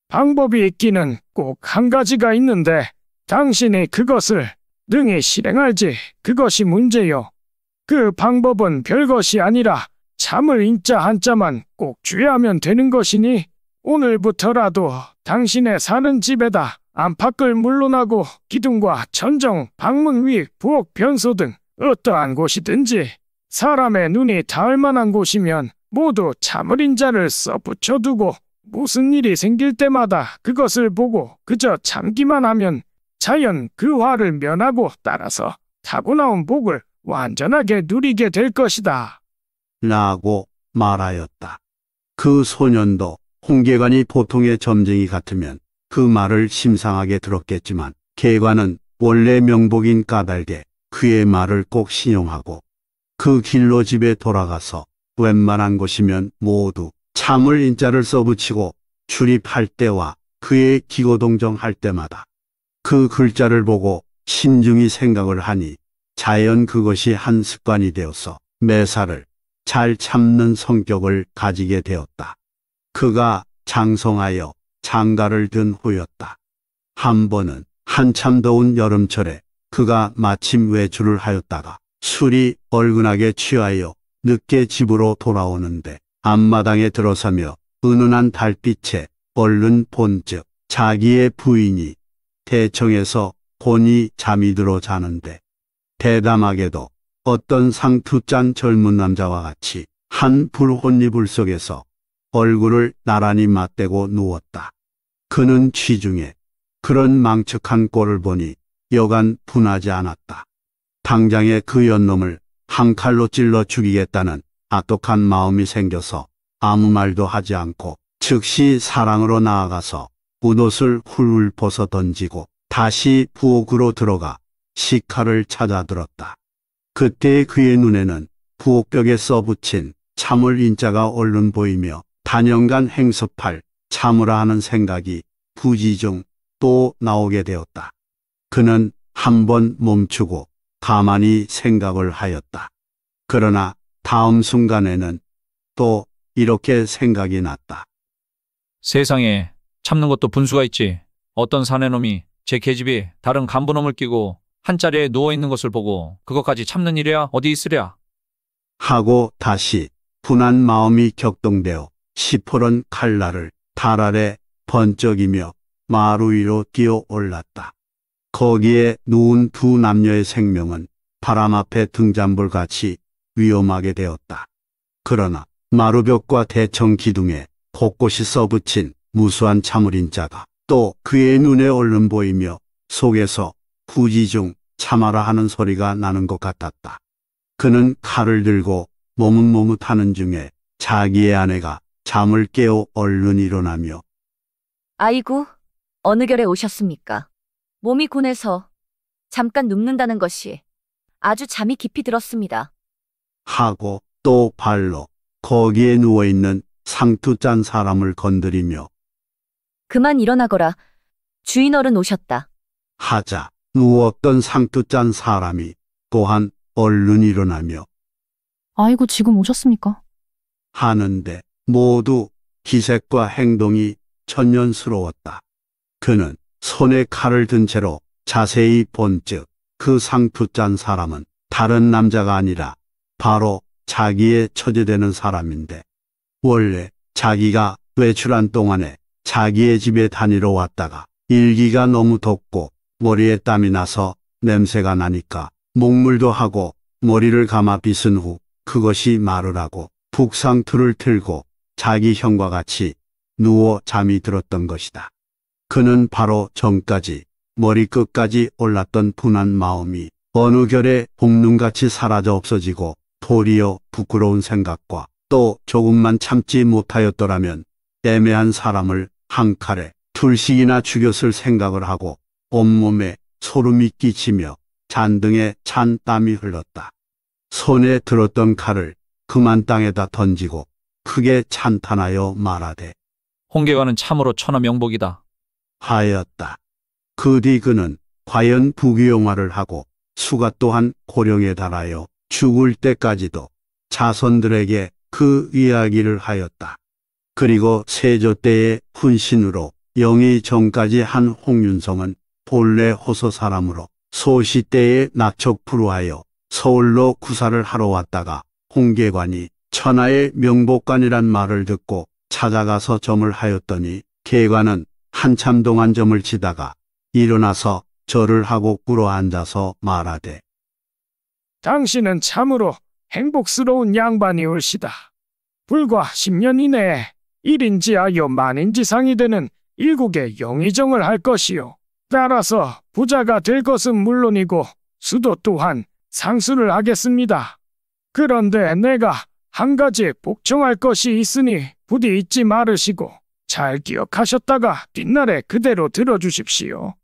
S5: 방법이 있기는 꼭 한 가지가 있는데 당신이 그것을 능히 실행할지 그것이 문제요. 그 방법은 별것이 아니라 잠을 인자 한자만 꼭 주의하면 되는 것이니 오늘부터라도 당신의 사는 집에다 안팎을 물러나고 기둥과 천정, 방문 위, 부엌 변소 등 어떠한 곳이든지 사람의 눈이 닿을 만한 곳이면 모두 참을인 자를 써 붙여두고 무슨 일이 생길 때마다 그것을 보고 그저 참기만 하면 자연 그 화를 면하고 따라서 타고나온 복을
S2: 완전하게 누리게
S5: 될 것이다.
S2: 라고 말하였다. 그 소년도 홍계관이 보통의 점쟁이 같으면 그 말을 심상하게 들었겠지만 개관은 원래 명복인 까닭에 그의 말을 꼭 신용하고 그 길로 집에 돌아가서 웬만한 곳이면 모두 참을 인자를 써붙이고 출입할 때와 그의 기고동정할 때마다 그 글자를 보고 신중히 생각을 하니 자연 그것이 한 습관이 되어서 매사를 잘 참는 성격을 가지게 되었다. 그가 장성하여 장가를 든 후였다. 한 번은 한참 더운 여름철에 그가 마침 외출을 하였다가 술이 얼근하게 취하여 늦게 집으로 돌아오는데 앞마당에 들어서며 은은한 달빛에 얼른 본즉 자기의 부인이 대청에서 혼이 잠이 들어 자는데 대담하게도 어떤 상투짠 젊은 남자와 같이 한 불혼이불 속에서 얼굴을 나란히 맞대고 누웠다. 그는 취중에 그런 망측한 꼴을 보니 여간 분하지 않았다. 당장에 그 연놈을 한 칼로 찔러 죽이겠다는 악독한 마음이 생겨서 아무 말도 하지 않고 즉시 사랑으로 나아가서 옷옷을 훌훌 벗어 던지고 다시 부엌으로 들어가 시카를 찾아들었다. 그때 그의 눈에는 부엌벽에 써붙인 참을 인자가 얼른 보이며 단연간 행섭할 참으라 하는 생각이 부지중 또 나오게 되었다. 그는 한 번 멈추고 가만히 생각을 하였다. 그러나 다음 순간에는 또 이렇게 생각이 났다.
S7: 세상에 참는 것도 분수가 있지. 어떤 사내놈이 제 계집이 다른 간부놈을 끼고 한자리에 누워있는 것을 보고 그것까지 참는 일이야 어디 있으랴.
S2: 하고 다시 분한 마음이 격동되어 시퍼런 칼날을 달 아래 번쩍이며 마루 위로 뛰어 올랐다. 거기에 누운 두 남녀의 생명은 바람 앞에 등잔불 같이 위험하게 되었다. 그러나 마루벽과 대청 기둥에 곳곳이 써붙인 무수한 참물인자가 또 그의 눈에 얼른 보이며 속에서 후지중 참아라 하는 소리가 나는 것 같았다. 그는 칼을 들고 머뭇머뭇하는 중에 자기의 아내가 잠을 깨어 얼른 일어나며
S1: 아이고, 어느 결에 오셨습니까? 몸이 곤해서 잠깐 눕는다는 것이 아주 잠이 깊이 들었습니다.
S2: 하고 또 발로 거기에 누워있는 상투 짠 사람을 건드리며
S1: 그만 일어나거라. 주인 어른 오셨다.
S2: 하자 누웠던 상투 짠 사람이 또한 얼른 일어나며
S3: 아이고, 지금 오셨습니까?
S2: 하는데 모두 기색과 행동이 천연스러웠다. 그는 손에 칼을 든 채로 자세히 본즉 그 상투짠 사람은 다른 남자가 아니라 바로 자기에 처제되는 사람인데 원래 자기가 외출한 동안에 자기의 집에 다니러 왔다가 일기가 너무 덥고 머리에 땀이 나서 냄새가 나니까 목물도 하고 머리를 감아 빗은 후 그것이 마르라고 북상투를 틀고 자기 형과 같이 누워 잠이 들었던 것이다. 그는 바로 전까지 머리끝까지 올랐던 분한 마음이 어느 결에 봄눈같이 사라져 없어지고 도리어 부끄러운 생각과 또 조금만 참지 못하였더라면 애매한 사람을 한 칼에 둘씩이나 죽였을 생각을 하고 온몸에 소름이 끼치며 잔등에 찬 땀이 흘렀다. 손에 들었던 칼을 그만 땅에다 던지고 크게 찬탄하여 말하되
S7: 홍계관은 참으로 천하명복이다.
S2: 하였다. 그 뒤 그는 과연 부귀영화를 하고 수가 또한 고령에 달하여 죽을 때까지도 자손들에게 그 이야기를 하였다. 그리고 세조 때의 훈신으로 영의 전까지 한 홍윤성은 본래 호서 사람으로 소시 때에 낙척 불하여 서울로 구사를 하러 왔다가 홍계관이 천하의 명복관이란 말을 듣고 찾아가서 점을 하였더니 계관은 한참 동안 점을 치다가 일어나서 절을 하고 꿇어 앉아서 말하되
S5: 당신은 참으로 행복스러운 양반이올시다. 불과 10년 이내에 1인지하여 만인지상이 되는 일국의 영의정을 할 것이요. 따라서 부자가 될 것은 물론이고 수도 또한 상수를 하겠습니다. 그런데 내가 한 가지 복종할 것이 있으니 부디 잊지 마르시고 잘 기억하셨다가 빛날에 그대로 들어주십시오.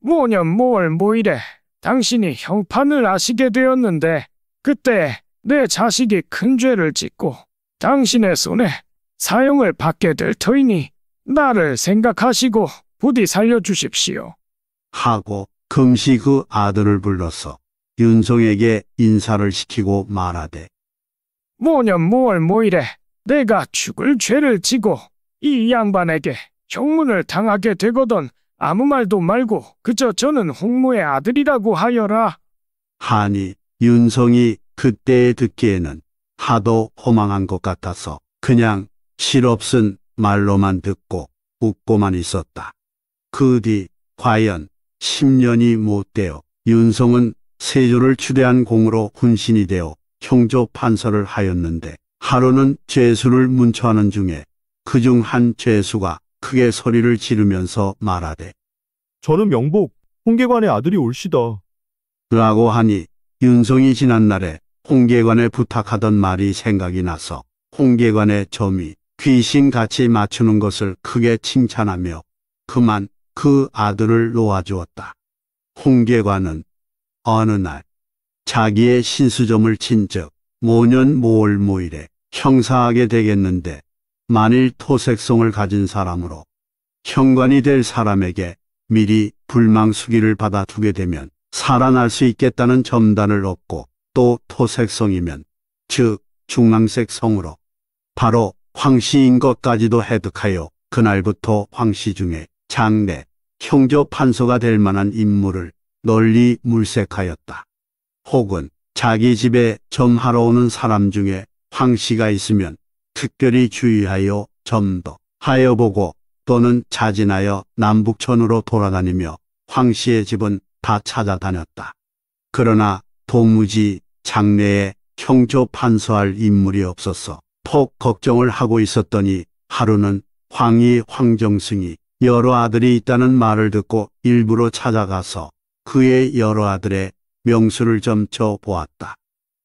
S5: 모년 5월 모일에 당신이 형판을 아시게 되었는데 그때 내 자식이 큰 죄를 짓고 당신의 손에 사형을 받게 될 터이니 나를 생각하시고 부디 살려주십시오.
S2: 하고 금시 그 아들을 불러서 윤성에게 인사를 시키고 말하되
S5: 모년 5월 모일에 내가 죽을 죄를 지고 이 양반에게 형문을 당하게 되거든 아무 말도 말고 그저 저는 홍무의 아들이라고 하여라.
S2: 하니 윤성이 그때에 듣기에는 하도 허망한 것 같아서 그냥 실없은 말로만 듣고 웃고만 있었다. 그 뒤 과연 10년이 못 되어 윤성은 세조를 추대한 공으로 훈신이 되어 형조 판서를 하였는데 하루는 죄수를 문처하는 중에 그중 한 죄수가 크게 소리를 지르면서 말하되
S4: 저는 명복 홍계관의 아들이 올시다.
S2: 라고 하니 윤성이 지난 날에 홍계관에 부탁하던 말이 생각이 나서 홍계관의 점이 귀신같이 맞추는 것을 크게 칭찬하며 그만 그 아들을 놓아주었다. 홍계관은 어느 날 자기의 신수점을 친즉 모년 모월 모일에 형사하게 되겠는데 만일 토색성을 가진 사람으로 형관이될 사람에게 미리 불망수기를 받아 두게 되면 살아날 수 있겠다는 점단을 얻고 또 토색성이면 즉 중랑색성으로 바로 황씨인 것까지도 해득하여 그날부터 황씨 중에 장래, 형조 판서가될 만한 인물을 널리 물색하였다. 혹은 자기 집에 점하러 오는 사람 중에 황 씨가 있으면 특별히 주의하여 점도 하여 보고 또는 자진하여 남북천으로 돌아다니며 황 씨의 집은 다 찾아다녔다. 그러나 도무지 장래에 형조 판서할 인물이 없어서폭 걱정을 하고 있었더니 하루는 황이 황정승이 여러 아들이 있다는 말을 듣고 일부러 찾아가서 그의 여러 아들의 명수를 점쳐 보았다.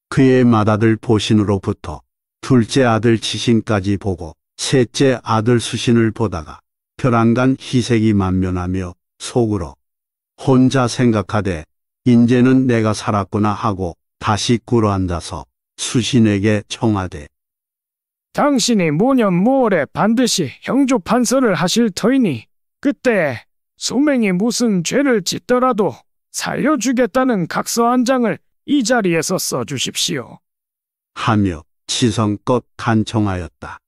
S2: 그의 맏아들 보신으로부터 둘째 아들 지신까지 보고 셋째 아들 수신을 보다가 벼랑간 희색이 만면하며 속으로 혼자 생각하되 인제는 내가 살았구나 하고 다시 꿇어앉아서 수신에게 청하되
S5: 당신이 모년 모월에 반드시 형조 판서를 하실 터이니 그때 소맹이 무슨 죄를 짓더라도 살려주겠다는 각서 한 장을 이 자리에서
S2: 써주십시오. 하며 치성껏 간청하였다.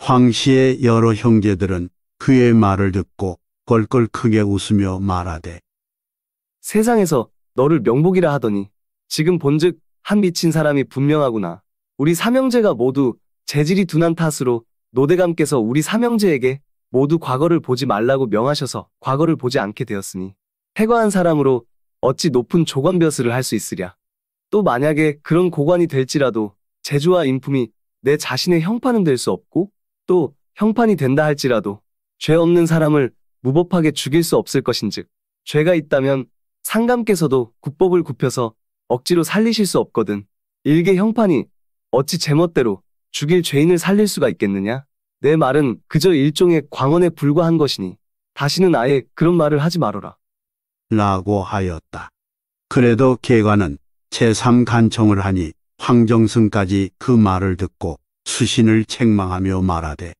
S2: 황 씨의 여러 형제들은 그의 말을 듣고 껄껄 크게 웃으며 말하되
S9: 세상에서 너를 명복이라 하더니 지금 본즉 한 미친 사람이 분명하구나. 우리 삼형제가 모두 재질이 둔한 탓으로 노대감께서 우리 삼형제에게 모두 과거를 보지 말라고 명하셔서 과거를 보지 않게 되었으니 해과한 사람으로 어찌 높은 조관벼슬을 할 수 있으랴. 또 만약에 그런 고관이 될지라도 재주와 인품이 내 자신의 형판은 될 수 없고 또 형판이 된다 할지라도 죄 없는 사람을 무법하게 죽일 수 없을 것인즉 죄가 있다면 상감께서도 국법을 굽혀서 억지로 살리실 수 없거든 일개 형판이 어찌 제멋대로 죽일 죄인을 살릴 수가 있겠느냐 내 말은 그저 일종의 광언에 불과한 것이니 다시는 아예 그런 말을 하지 말어라
S2: 라고 하였다. 그래도 계관은 제3간청을 하니 황정승까지 그 말을 듣고 수신을 책망하며 말하되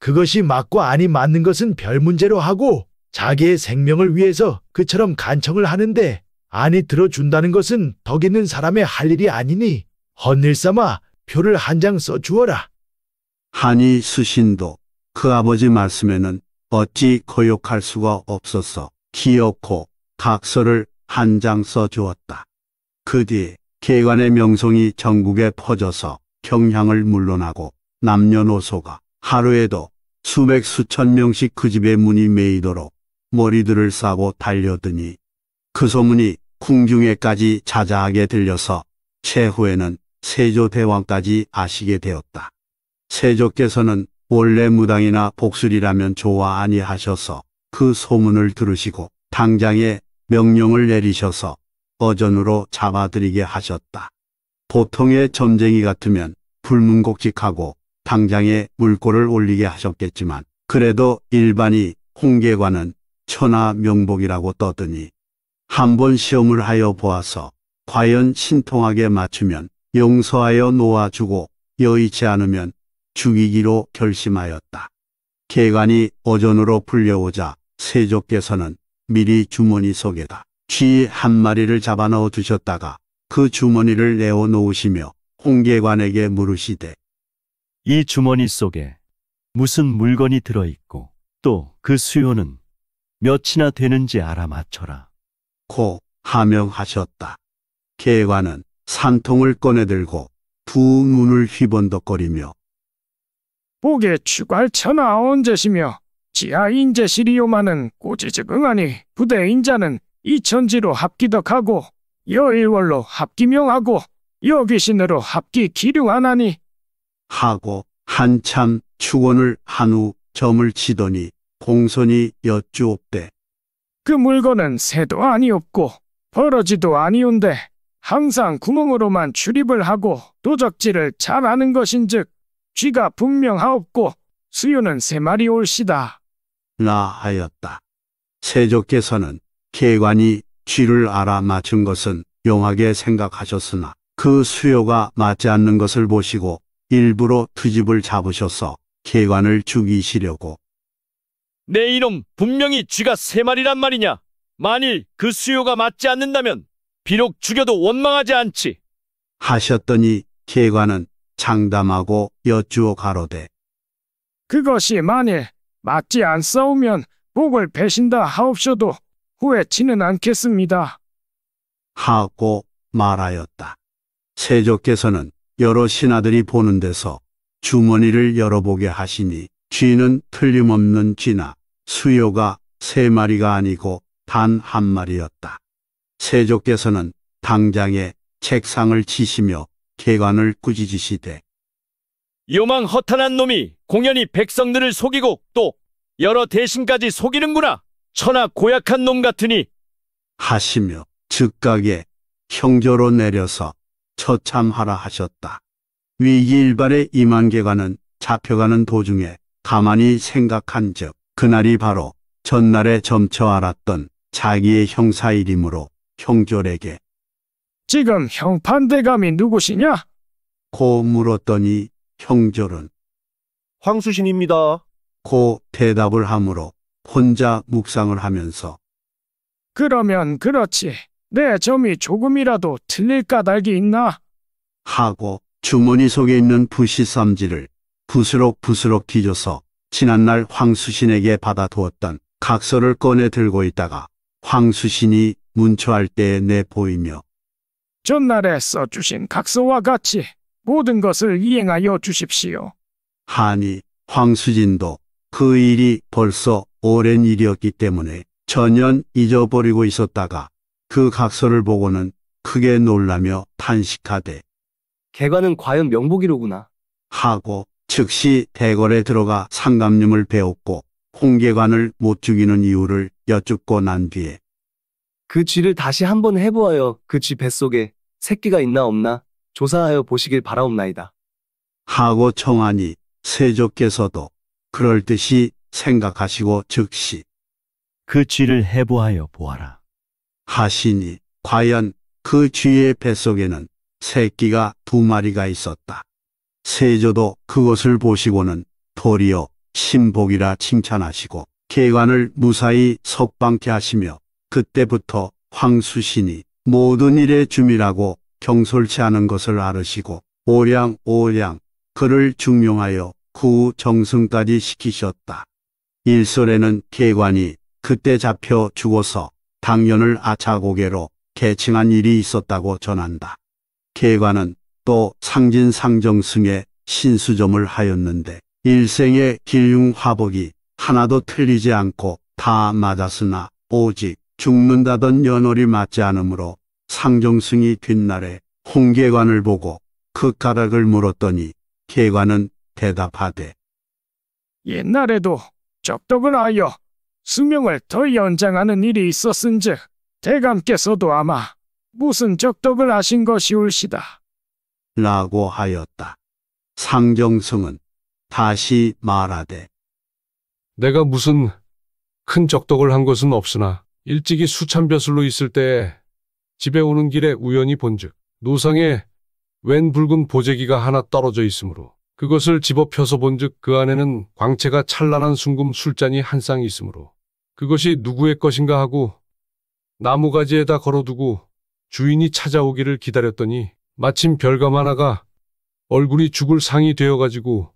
S6: 그것이 맞고 아니 맞는 것은 별 문제로 하고 자기의 생명을
S2: 위해서 그처럼 간청을 하는데 아니 들어준다는 것은 덕 있는 사람의 할 일이 아니니 헌일 삼아 표를 한 장 써주어라. 하니 수신도 그 아버지 말씀에는 어찌 거역할 수가 없었어 기어코 각서를 한 장 써주었다. 그 뒤 개관의 명성이 전국에 퍼져서 경향을 물러나고 남녀노소가 하루에도 수백 수천 명씩 그 집의 문이 메이도록 머리들을 싸고 달려드니 그 소문이 궁중에까지 자자하게 들려서 최후에는 세조대왕까지 아시게 되었다. 세조께서는 원래 무당이나 복술이라면 좋아 아니하셔서 그 소문을 들으시고 당장에 명령을 내리셔서 어전으로 잡아들이게 하셨다. 보통의 점쟁이 같으면 불문곡직하고 당장에 물꼬를 올리게 하셨겠지만 그래도 일반이 홍계관은 천하 명복이라고 떠드니 한 번 시험을 하여 보아서 과연 신통하게 맞추면 용서하여 놓아주고 여의치 않으면 죽이기로 결심하였다. 개관이 오전으로 불려오자 세조께서는 미리 주머니 속에다 쥐 한 마리를 잡아넣어 두셨다가 그 주머니를 내어 놓으시며 홍계관에게 물으시되 이 주머니 속에 무슨 물건이 들어있고 또 그 수요는 몇이나 되는지 알아맞혀라. 고 하명하셨다. 개관은 산통을 꺼내들고 두 눈을 휘번덕거리며
S5: 목에 추괄천하 언제시며 지하 인제시리오마는 꼬지즉응하니 부대 인자는 이천지로 합기덕하고 여일월로 합기명하고
S2: 여귀신으로 합기 기륭하나니 하고 한참 추원을한 후 점을 치더니 공손이여쭈 없대
S5: 그 물건은 새도 아니없고 벌어지도 아니온데 항상 구멍으로만 출입을 하고 도적질을 잘하는 것인즉 쥐가 분명하옵고 수유는 세 마리 올시다.
S2: 나 하였다. 세조께서는 계관이 쥐를 알아 맞춘 것은 용하게 생각하셨으나 그 수요가 맞지 않는 것을 보시고 일부러 트집을 잡으셔서 계관을 죽이시려고.
S8: 내 이놈 분명히 쥐가 세 마리란 말이냐. 만일 그 수요가 맞지 않는다면 비록 죽여도 원망하지 않지.
S2: 하셨더니 계관은 장담하고 여쭈어 가로되
S5: 그것이 만일 맞지 않사오면 복을 배신다 하옵셔도 후회치는 않겠습니다.
S2: 하고 말하였다. 세조께서는 여러 신하들이 보는 데서 주머니를 열어보게 하시니 쥐는 틀림없는 쥐나 수요가 세 마리가 아니고 단 한 마리였다. 세조께서는 당장에 책상을 치시며 개관을 꾸짖으시되
S8: 요망 허탄한 놈이 공연히 백성들을 속이고 또 여러 대신까지 속이는구나. 천하 고약한 놈 같으니
S2: 하시며 즉각에 형조로 내려서 처참하라 하셨다. 위기일발의 이만개관은 잡혀가는 도중에 가만히 생각한 즉 그날이 바로 전날에 점쳐 알았던 자기의 형사일이므로 형졸에게 지금 형판대감이 누구시냐? 고 물었더니 형절은 황수신입니다. 고 대답을 함으로 혼자 묵상을 하면서
S5: 그러면 그렇지. 내 점이 조금이라도 틀릴 까닭이 있나?
S2: 하고 주머니 속에 있는 부시 쌈지를 부스럭부스럭 뒤져서 지난날 황수신에게 받아두었던 각서를 꺼내 들고 있다가 황수신이 문초할 때에 내 보이며 전날에 써주신
S5: 각서와 같이 모든 것을 이행하여 주십시오.
S2: 하니 황수진도 그 일이 벌써 오랜 일이었기 때문에 전혀 잊어버리고 있었다가 그 각서를 보고는 크게 놀라며 탄식하되
S9: 개관은 과연 명복이로구나
S2: 하고 즉시 대궐에 들어가 상감님을 배웠고 홍계관을 못 죽이는 이유를 여쭙고 난
S9: 뒤에 그 쥐를 다시 한 번 해보아요그쥐 뱃속에 새끼가 있나 없나 조사하여 보시길 바라옵나이다. 하고 청하니 세조께서도
S2: 그럴 듯이 생각하시고 즉시 그 쥐를 해보하여 보아라. 하시니 과연 그 쥐의 뱃속에는 새끼가 두 마리가 있었다. 세조도 그것을 보시고는 도리어 신복이라 칭찬하시고 개관을 무사히 석방케 하시며 그때부터 황수신이 모든 일의 주미라고 경솔치 않은 것을 알으시고 오량오량 그를 중용하여 구 정승까지 시키셨다. 일설에는 계관이 그때 잡혀 죽어서 당연을 아차고개로 계칭한 일이 있었다고 전한다. 계관은 또 상진상정승의 신수점을 하였는데 일생의 길흉화복이 하나도 틀리지 않고 다 맞았으나 오직 죽는다던 연월이 맞지 않으므로 상종승이 뒷날에 홍계관을 보고 그 가락을 물었더니 계관은 대답하되
S5: 옛날에도 접덕을 하여 수명을 더 연장하는 일이 있었은즉 대감께서도 아마 무슨 적덕을 하신 것이올시다.
S2: 라고 하였다. 상정승은 다시 말하되 내가 무슨 큰 적덕을 한 것은 없으나
S8: 일찍이 수참 벼슬로 있을 때 집에 오는 길에 우연히 본즉 노상에 웬 붉은 보재기가 하나 떨어져 있으므로 그것을 집어 펴서 본즉 그 안에는 광채가 찬란한 순금 술잔이 한 쌍 있으므로 그것이 누구의 것인가 하고 나무가지에다 걸어두고 주인이 찾아오기를 기다렸더니 마침 별감 하나가 얼굴이 죽을 상이 되어가지고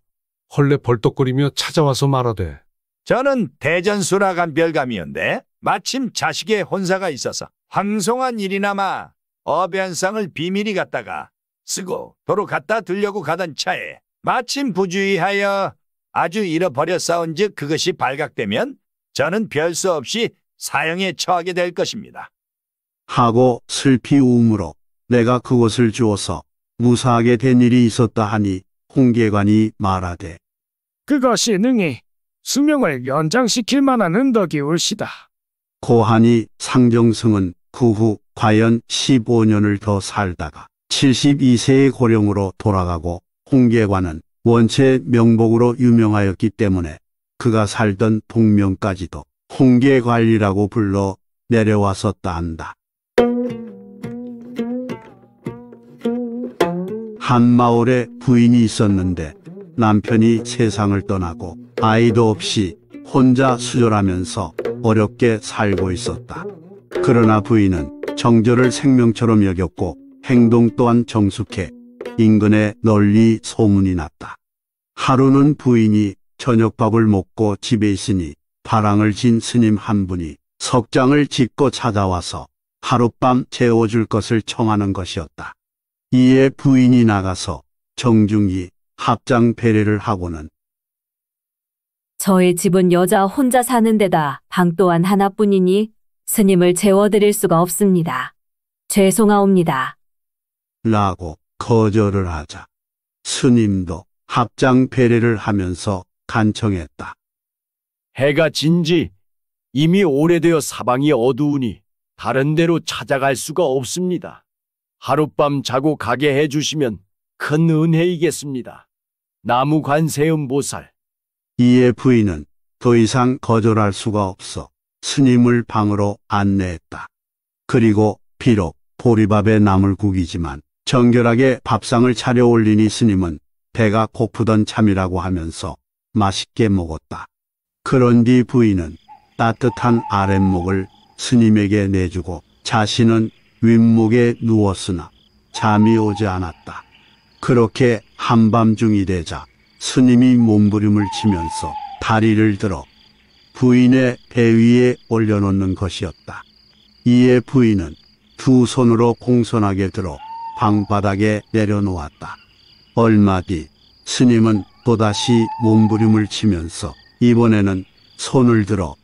S8: 헐레 벌떡거리며 찾아와서 말하되
S6: 저는 대전수라간 별감이었네. 마침 자식의 혼사가 있어서 황송한 일이나마 어변상을 비밀히 갔다가 쓰고 도로 갖다 들려고 가던 차에 마침 부주의하여 아주 잃어버렸사온즉 그것이 발각되면 저는 별 수 없이 사형에 처하게 될 것입니다.
S2: 하고 슬피 우음으로 내가 그것을 주어서 무사하게 된 일이 있었다 하니 홍계관이 말하되
S5: 그것이 능히 수명을 연장시킬 만한 은덕이 올시다.
S2: 고한이 상정승은 그 후 과연 15년을 더 살다가 72세의 고령으로 돌아가고 홍계관은 원체 명복으로 유명하였기 때문에 그가 살던 동명까지도 홍계관리라고 불러 내려왔었다 한다. 한 마을에 부인이 있었는데 남편이 세상을 떠나고 아이도 없이 혼자 수절하면서 어렵게 살고 있었다. 그러나 부인은 정조를 생명처럼 여겼고 행동 또한 정숙해 인근에 널리 소문이 났다. 하루는 부인이 저녁밥을 먹고 집에 있으니 바랑을 진 스님 한 분이 석장을 짓고 찾아와서 하룻밤 재워줄 것을 청하는 것이었다. 이에 부인이 나가서 정중히 합장 배례를 하고는
S1: 저의 집은 여자 혼자 사는 데다 방 또한 하나뿐이니 스님을 재워드릴 수가 없습니다. 죄송하옵니다.
S2: 라고 거절을 하자 스님도 합장 배례를 하면서 간청했다. 해가 진지 이미 오래되어 사방이
S8: 어두우니 다른 데로 찾아갈 수가 없습니다. 하룻밤 자고 가게 해주시면 큰 은혜이겠습니다. 나무관세음보살
S2: 이에 부인은 더 이상 거절할 수가 없어 스님을 방으로 안내했다. 그리고 비록 보리밥에 남을 국이지만 정결하게 밥상을 차려 올리니 스님은 배가 고프던 참이라고 하면서 맛있게 먹었다. 그런 뒤 부인은 따뜻한 아랫목을 스님에게 내주고 자신은 윗목에 누웠으나 잠이 오지 않았다. 그렇게 한밤중이 되자 스님이 몸부림을 치면서 다리를 들어 부인의 배 위에 올려놓는 것이었다. 이에 부인은 두 손으로 공손하게 들어 방바닥에 내려놓았다. 얼마 뒤 스님은 또다시 몸부림을 치면서 이번에는 손을 들어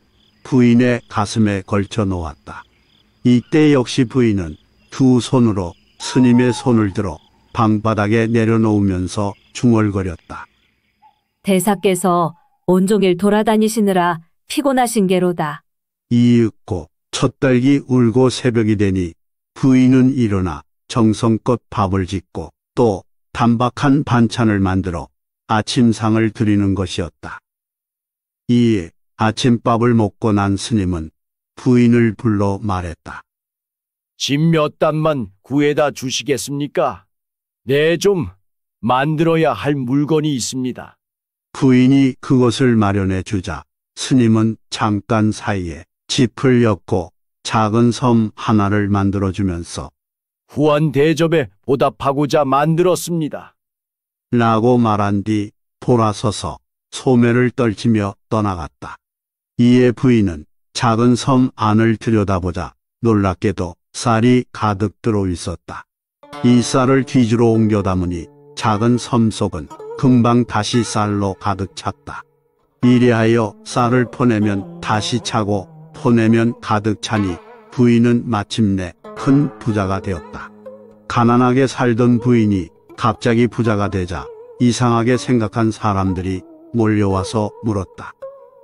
S2: 부인의 가슴에 걸쳐 놓았다. 이때 역시 부인은 두 손으로 스님의 손을 들어 방바닥에 내려놓으면서 중얼거렸다.
S1: 대사께서 온종일 돌아다니시느라 피곤하신 게로다.
S2: 이윽고 첫 딸기 울고 새벽이 되니 부인은 일어나 정성껏 밥을 짓고 또 담박한 반찬을 만들어 아침상을 드리는 것이었다. 이에 아침밥을 먹고 난 스님은 부인을 불러 말했다.
S8: 집몇 단만 구해다 주시겠습니까? 네, 좀 만들어야 할 물건이 있습니다.
S2: 부인이 그것을 마련해 주자 스님은 잠깐 사이에 짚을 엮고 작은 섬 하나를 만들어주면서
S8: 후원 대접에 보답하고자
S2: 만들었습니다. 라고 말한 뒤 돌아서서 소매를 떨치며 떠나갔다. 이에 부인은 작은 섬 안을 들여다보자 놀랍게도 쌀이 가득 들어 있었다. 이 쌀을 뒤주로 옮겨 담으니 작은 섬 속은 금방 다시 쌀로 가득 찼다. 이리하여 쌀을 퍼내면 다시 차고 퍼내면 가득 차니 부인은 마침내 큰 부자가 되었다. 가난하게 살던 부인이 갑자기 부자가 되자 이상하게 생각한 사람들이 몰려와서 물었다.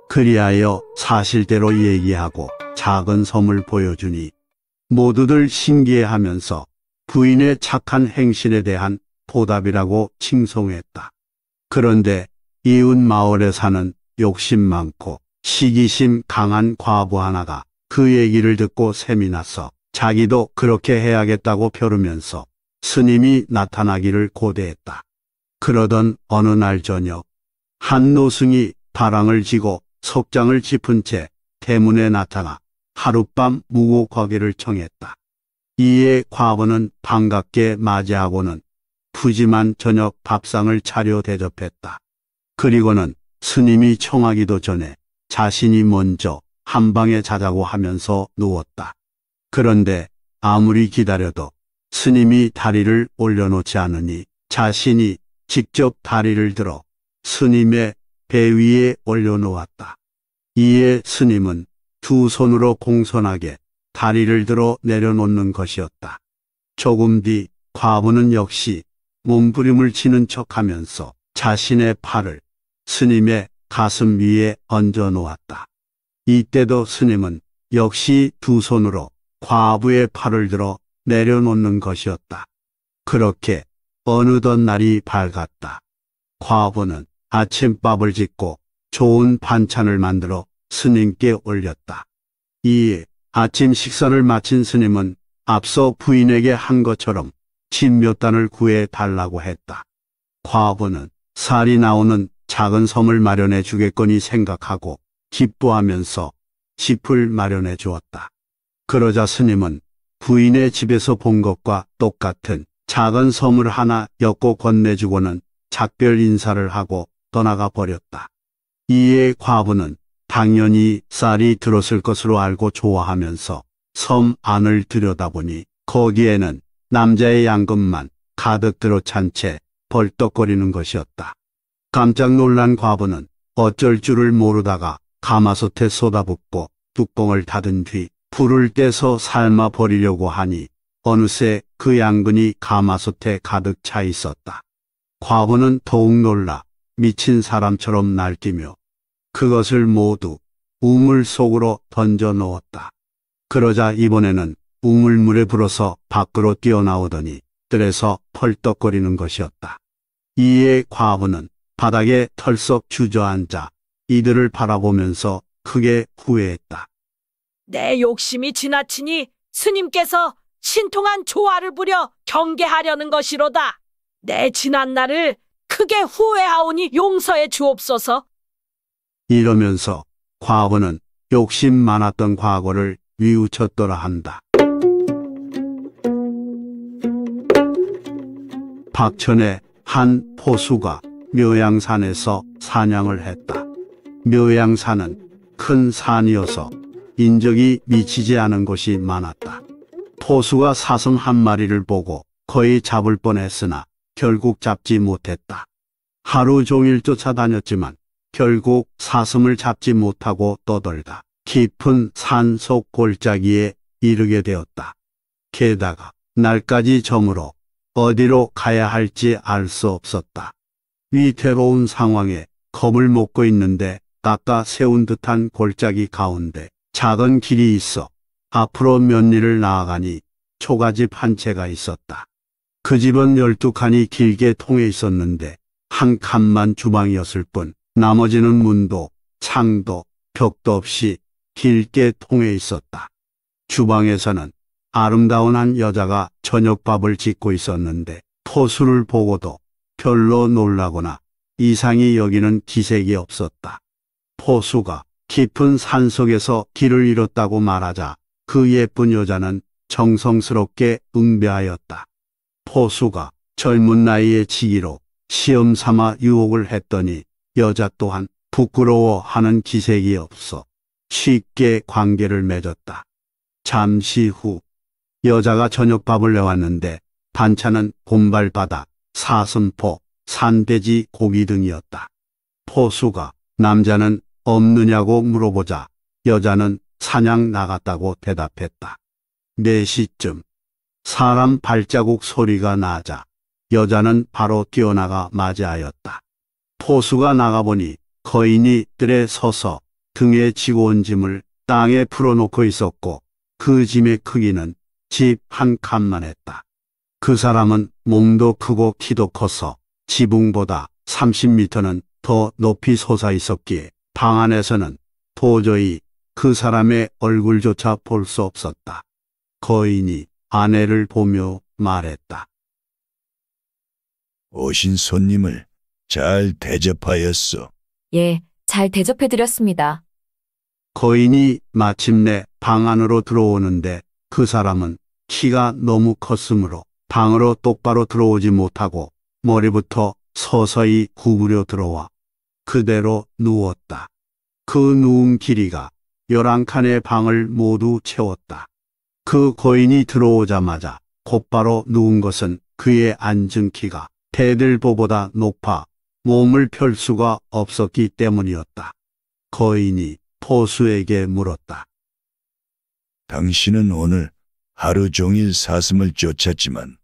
S2: 그리하여 사실대로 얘기하고 작은 섬을 보여주니 모두들 신기해하면서 부인의 착한 행실에 대한 보답이라고 칭송했다. 그런데 이웃 마을에 사는 욕심 많고 시기심 강한 과부 하나가 그 얘기를 듣고 셈이 났어 자기도 그렇게 해야겠다고 벼르면서 스님이 나타나기를 고대했다. 그러던 어느 날 저녁 한 노승이 바랑을 지고 석장을 짚은 채 대문에 나타나 하룻밤 무고과계를 청했다. 이에 과부는 반갑게 맞이하고는 푸짐한 저녁 밥상을 차려 대접했다. 그리고는 스님이 청하기도 전에 자신이 먼저 한방에 자자고 하면서 누웠다. 그런데 아무리 기다려도 스님이 다리를 올려놓지 않으니 자신이 직접 다리를 들어 스님의 배 위에 올려놓았다. 이에 스님은 두 손으로 공손하게 다리를 들어 내려놓는 것이었다. 조금 뒤 과부는 역시 몸부림을 치는 척하면서 자신의 팔을 스님의 가슴 위에 얹어 놓았다. 이때도 스님은 역시 두 손으로 과부의 팔을 들어 내려놓는 것이었다. 그렇게 어느덧 날이 밝았다. 과부는 아침밥을 짓고 좋은 반찬을 만들어 스님께 올렸다. 이에 아침 식사를 마친 스님은 앞서 부인에게 한 것처럼 진몇 단을 구해 달라고 했다. 과부는 살이 나오는 작은 섬을 마련해 주겠거니 생각하고 기뻐하면서 집을 마련해 주었다. 그러자 스님은 부인의 집에서 본 것과 똑같은 작은 섬을 하나 엮고 건네주고는 작별 인사를 하고 떠나가 버렸다. 이에 과부는 당연히 쌀이 들었을 것으로 알고 좋아하면서 섬 안을 들여다보니 거기에는 남자의 양금만 가득 들어찬 채 벌떡거리는 것이었다. 깜짝 놀란 과부는 어쩔 줄을 모르다가 가마솥에 쏟아붓고 뚜껑을 닫은 뒤 불을 떼서 삶아 버리려고 하니 어느새 그 양근이 가마솥에 가득 차 있었다. 과부는 더욱 놀라 미친 사람처럼 날뛰며 그것을 모두 우물 속으로 던져 놓었다 그러자 이번에는 우물물에 불어서 밖으로 뛰어나오더니 뜰에서 펄떡거리는 것이었다. 이에 과부는 바닥에 털썩 주저앉아 이들을 바라보면서 크게 후회했다.
S1: 내 욕심이 지나치니 스님께서 신통한 조화를 부려 경계하려는 것이로다. 내 지난 날을 크게 후회하오니 용서해 주옵소서.
S2: 이러면서 과부는 욕심 많았던 과거를 위우쳤더라 한다. 박천의 한 포수가 묘양산에서 사냥을 했다. 묘양산은 큰 산이어서 인적이 미치지 않은 곳이 많았다. 포수가 사슴 한 마리를 보고 거의 잡을 뻔했으나 결국 잡지 못했다. 하루 종일 쫓아다녔지만 결국 사슴을 잡지 못하고 떠돌다 깊은 산속 골짜기에 이르게 되었다. 게다가 날까지 저물어 어디로 가야 할지 알 수 없었다. 위태로운 상황에 겁을 먹고 있는데 깎아 세운 듯한 골짜기 가운데 작은 길이 있어 앞으로 몇 리를 나아가니 초가집 한 채가 있었다. 그 집은 열두 칸이 길게 통해 있었는데 한 칸만 주방이었을 뿐 나머지는 문도 창도 벽도 없이 길게 통해 있었다. 주방에서는 아름다운 한 여자가 저녁밥을 짓고 있었는데 포수를 보고도 별로 놀라거나 이상히 여기는 기색이 없었다. 포수가 깊은 산속에서 길을 잃었다고 말하자 그 예쁜 여자는 정성스럽게 응배하였다. 포수가 젊은 나이에 지기로 시험 삼아 유혹을 했더니 여자 또한 부끄러워하는 기색이 없어 쉽게 관계를 맺었다. 잠시 후 여자가 저녁밥을 내왔는데 반찬은 곰발바다 사슴포, 산돼지 고기 등이었다. 포수가 남자는 없느냐고 물어보자 여자는 사냥 나갔다고 대답했다. 4시쯤 사람 발자국 소리가 나자 여자는 바로 뛰어나가 맞이하였다. 포수가 나가보니 거인이 뜰에 서서 등에 지고 온 짐을 땅에 풀어놓고 있었고 그 짐의 크기는 집한 칸만 했다. 그 사람은 몸도 크고 키도 커서 지붕보다 30m는 더 높이 솟아 있었기에 방 안에서는 도저히 그 사람의 얼굴조차 볼 수 없었다. 거인이 아내를 보며 말했다. 오신 손님을 잘 대접하였소. 예,
S1: 잘 대접해드렸습니다.
S2: 거인이 마침내 방 안으로 들어오는데 그 사람은 키가 너무 컸으므로 방으로 똑바로 들어오지 못하고 머리부터 서서히 구부려 들어와 그대로 누웠다. 그 누운 길이가 열한 칸의 방을 모두 채웠다. 그고인이 들어오자마자 곧바로 누운 것은 그의 앉은 키가 대들보보다 높아 몸을 펼 수가 없었기 때문이었다. 거인이 포수에게 물었다. 당신은
S6: 오늘 하루 종일 사슴을 쫓았지만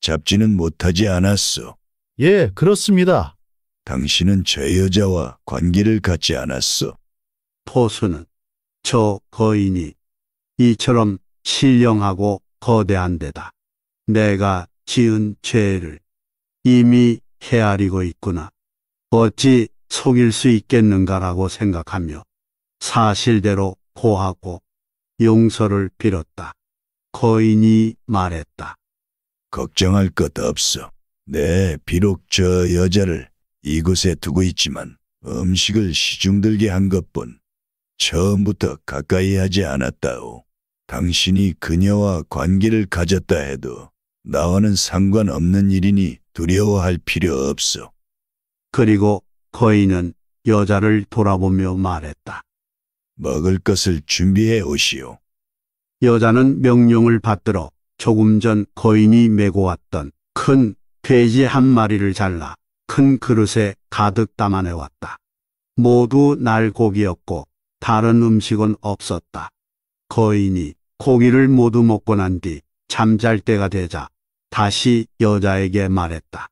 S6: 잡지는 못하지 않았어. 예, 그렇습니다. 당신은 저 여자와 관계를 갖지
S2: 않았어. 포수는 저 거인이 이처럼 신령하고 거대한 데다. 내가 지은 죄를 이미 헤아리고 있구나. 어찌 속일 수 있겠는가라고 생각하며 사실대로 고하고 용서를 빌었다. 거인이 말했다. 걱정할 것 없어.
S6: 네, 비록 저 여자를 이곳에 두고 있지만 음식을 시중들게 한 것뿐 처음부터 가까이 하지 않았다오. 당신이 그녀와 관계를 가졌다 해도 나와는 상관없는 일이니
S2: 두려워할 필요 없어. 그리고 거인은 여자를 돌아보며 말했다. 먹을 것을 준비해 오시오. 여자는 명령을 받들어 조금 전 거인이 메고 왔던 큰 돼지 한 마리를 잘라 큰 그릇에 가득 담아내 왔다. 모두 날고기였고 다른 음식은 없었다. 거인이 고기를 모두 먹고 난 뒤 잠잘 때가 되자 다시 여자에게 말했다.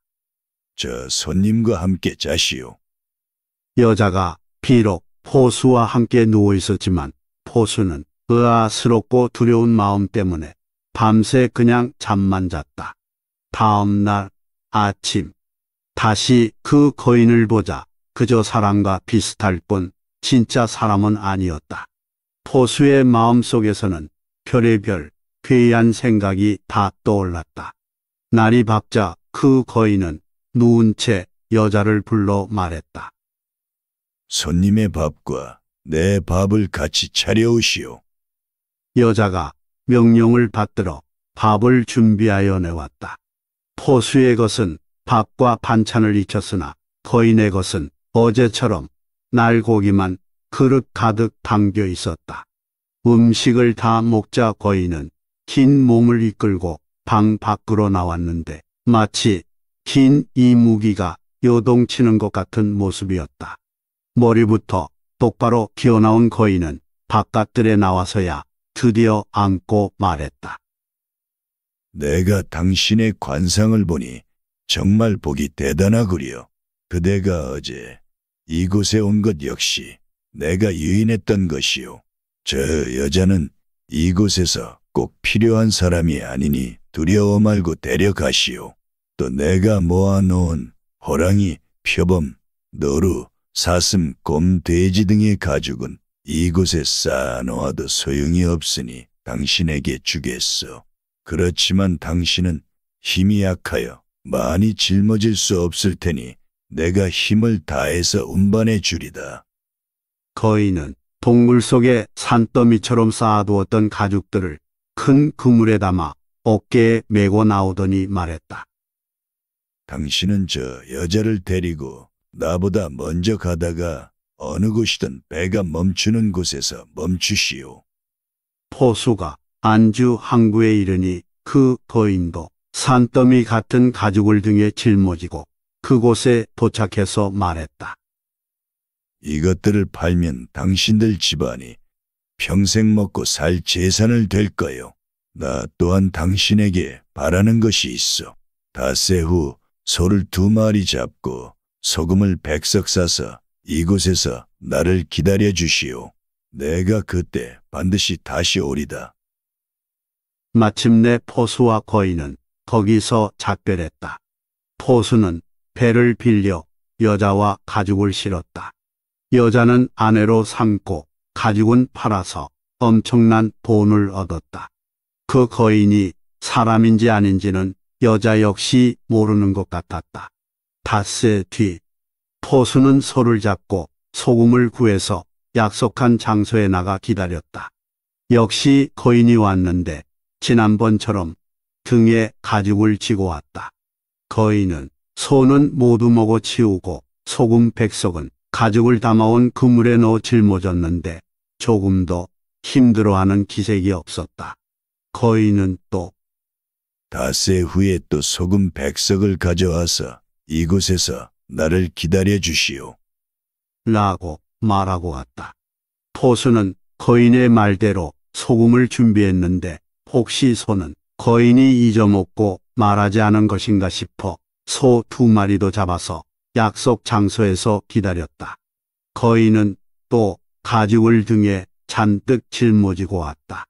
S2: 저 손님과 함께 자시오. 여자가 비록 포수와 함께 누워 있었지만 포수는 의아스럽고 두려운 마음 때문에 밤새 그냥 잠만 잤다. 다음 날 아침 다시 그 거인을 보자 그저 사람과 비슷할 뿐 진짜 사람은 아니었다. 포수의 마음속에서는 별의별 괴이한 생각이 다 떠올랐다. 날이 밝자 그 거인은 누운 채 여자를 불러 말했다. 손님의 밥과 내 밥을 같이 차려오시오. 여자가 명령을 받들어 밥을 준비하여 내왔다. 포수의 것은 밥과 반찬을 잊혔으나 거인의 것은 어제처럼 날고기만 그릇 가득 담겨 있었다. 음식을 다 먹자 거인은 긴 몸을 이끌고 방 밖으로 나왔는데 마치 긴 이무기가 요동치는 것 같은 모습이었다. 머리부터 똑바로 기어나온 거인은 바깥들에 나와서야 드디어 안고 말했다.
S6: 내가 당신의 관상을 보니 정말 복이 대단하구려. 그대가 어제 이곳에 온 것 역시 내가 유인했던 것이요. 저 여자는 이곳에서 꼭 필요한 사람이 아니니 두려워 말고 데려가시오. 또 내가 모아놓은 호랑이, 표범, 너루, 사슴, 곰, 돼지 등의 가죽은 이곳에 쌓아놓아도 소용이 없으니 당신에게 주겠소. 그렇지만 당신은 힘이 약하여 많이 짊어질 수 없을 테니 내가 힘을 다해서 운반해 주리다.
S2: 거인은 동굴 속에 산더미처럼 쌓아두었던 가죽들을 큰 그물에 담아 어깨에 메고 나오더니 말했다.
S6: 당신은 저 여자를 데리고 나보다 먼저 가다가 어느
S2: 곳이든 배가 멈추는 곳에서 멈추시오. 포수가 안주 항구에 이르니 그 거인도 산더미 같은 가죽을 등에 짊어지고 그곳에 도착해서 말했다. 이것들을
S6: 팔면 당신들 집안이 평생 먹고 살 재산을 될 거요. 나 또한 당신에게 바라는 것이 있어. 다세 후 소를 두 마리 잡고 소금을 백석 싸서 이곳에서 나를 기다려 주시오. 내가 그때 반드시 다시 오리다.
S2: 마침내 포수와 거인은 거기서 작별했다. 포수는 배를 빌려 여자와 가죽을 실었다. 여자는 아내로 삼고 가죽은 팔아서 엄청난 돈을 얻었다. 그 거인이 사람인지 아닌지는 여자 역시 모르는 것 같았다. 닷새 뒤 포수는 소를 잡고 소금을 구해서 약속한 장소에 나가 기다렸다. 역시 거인이 왔는데 지난번처럼 등에 가죽을 지고 왔다. 거인은 소는 모두 먹어 치우고 소금 백석은 가죽을 담아온 그물에 넣어 짊어졌는데 조금도 힘들어하는 기색이 없었다. 거인은 또
S6: 닷새 후에 또 소금 백석을
S2: 가져와서 이곳에서 나를 기다려 주시오. 라고 말하고 왔다. 포수는 거인의 말대로 소금을 준비했는데 혹시 소는 거인이 잊어먹고 말하지 않은 것인가 싶어 소 두 마리도 잡아서 약속 장소에서 기다렸다. 거인은 또 가죽을 등에 잔뜩 짊어지고 왔다.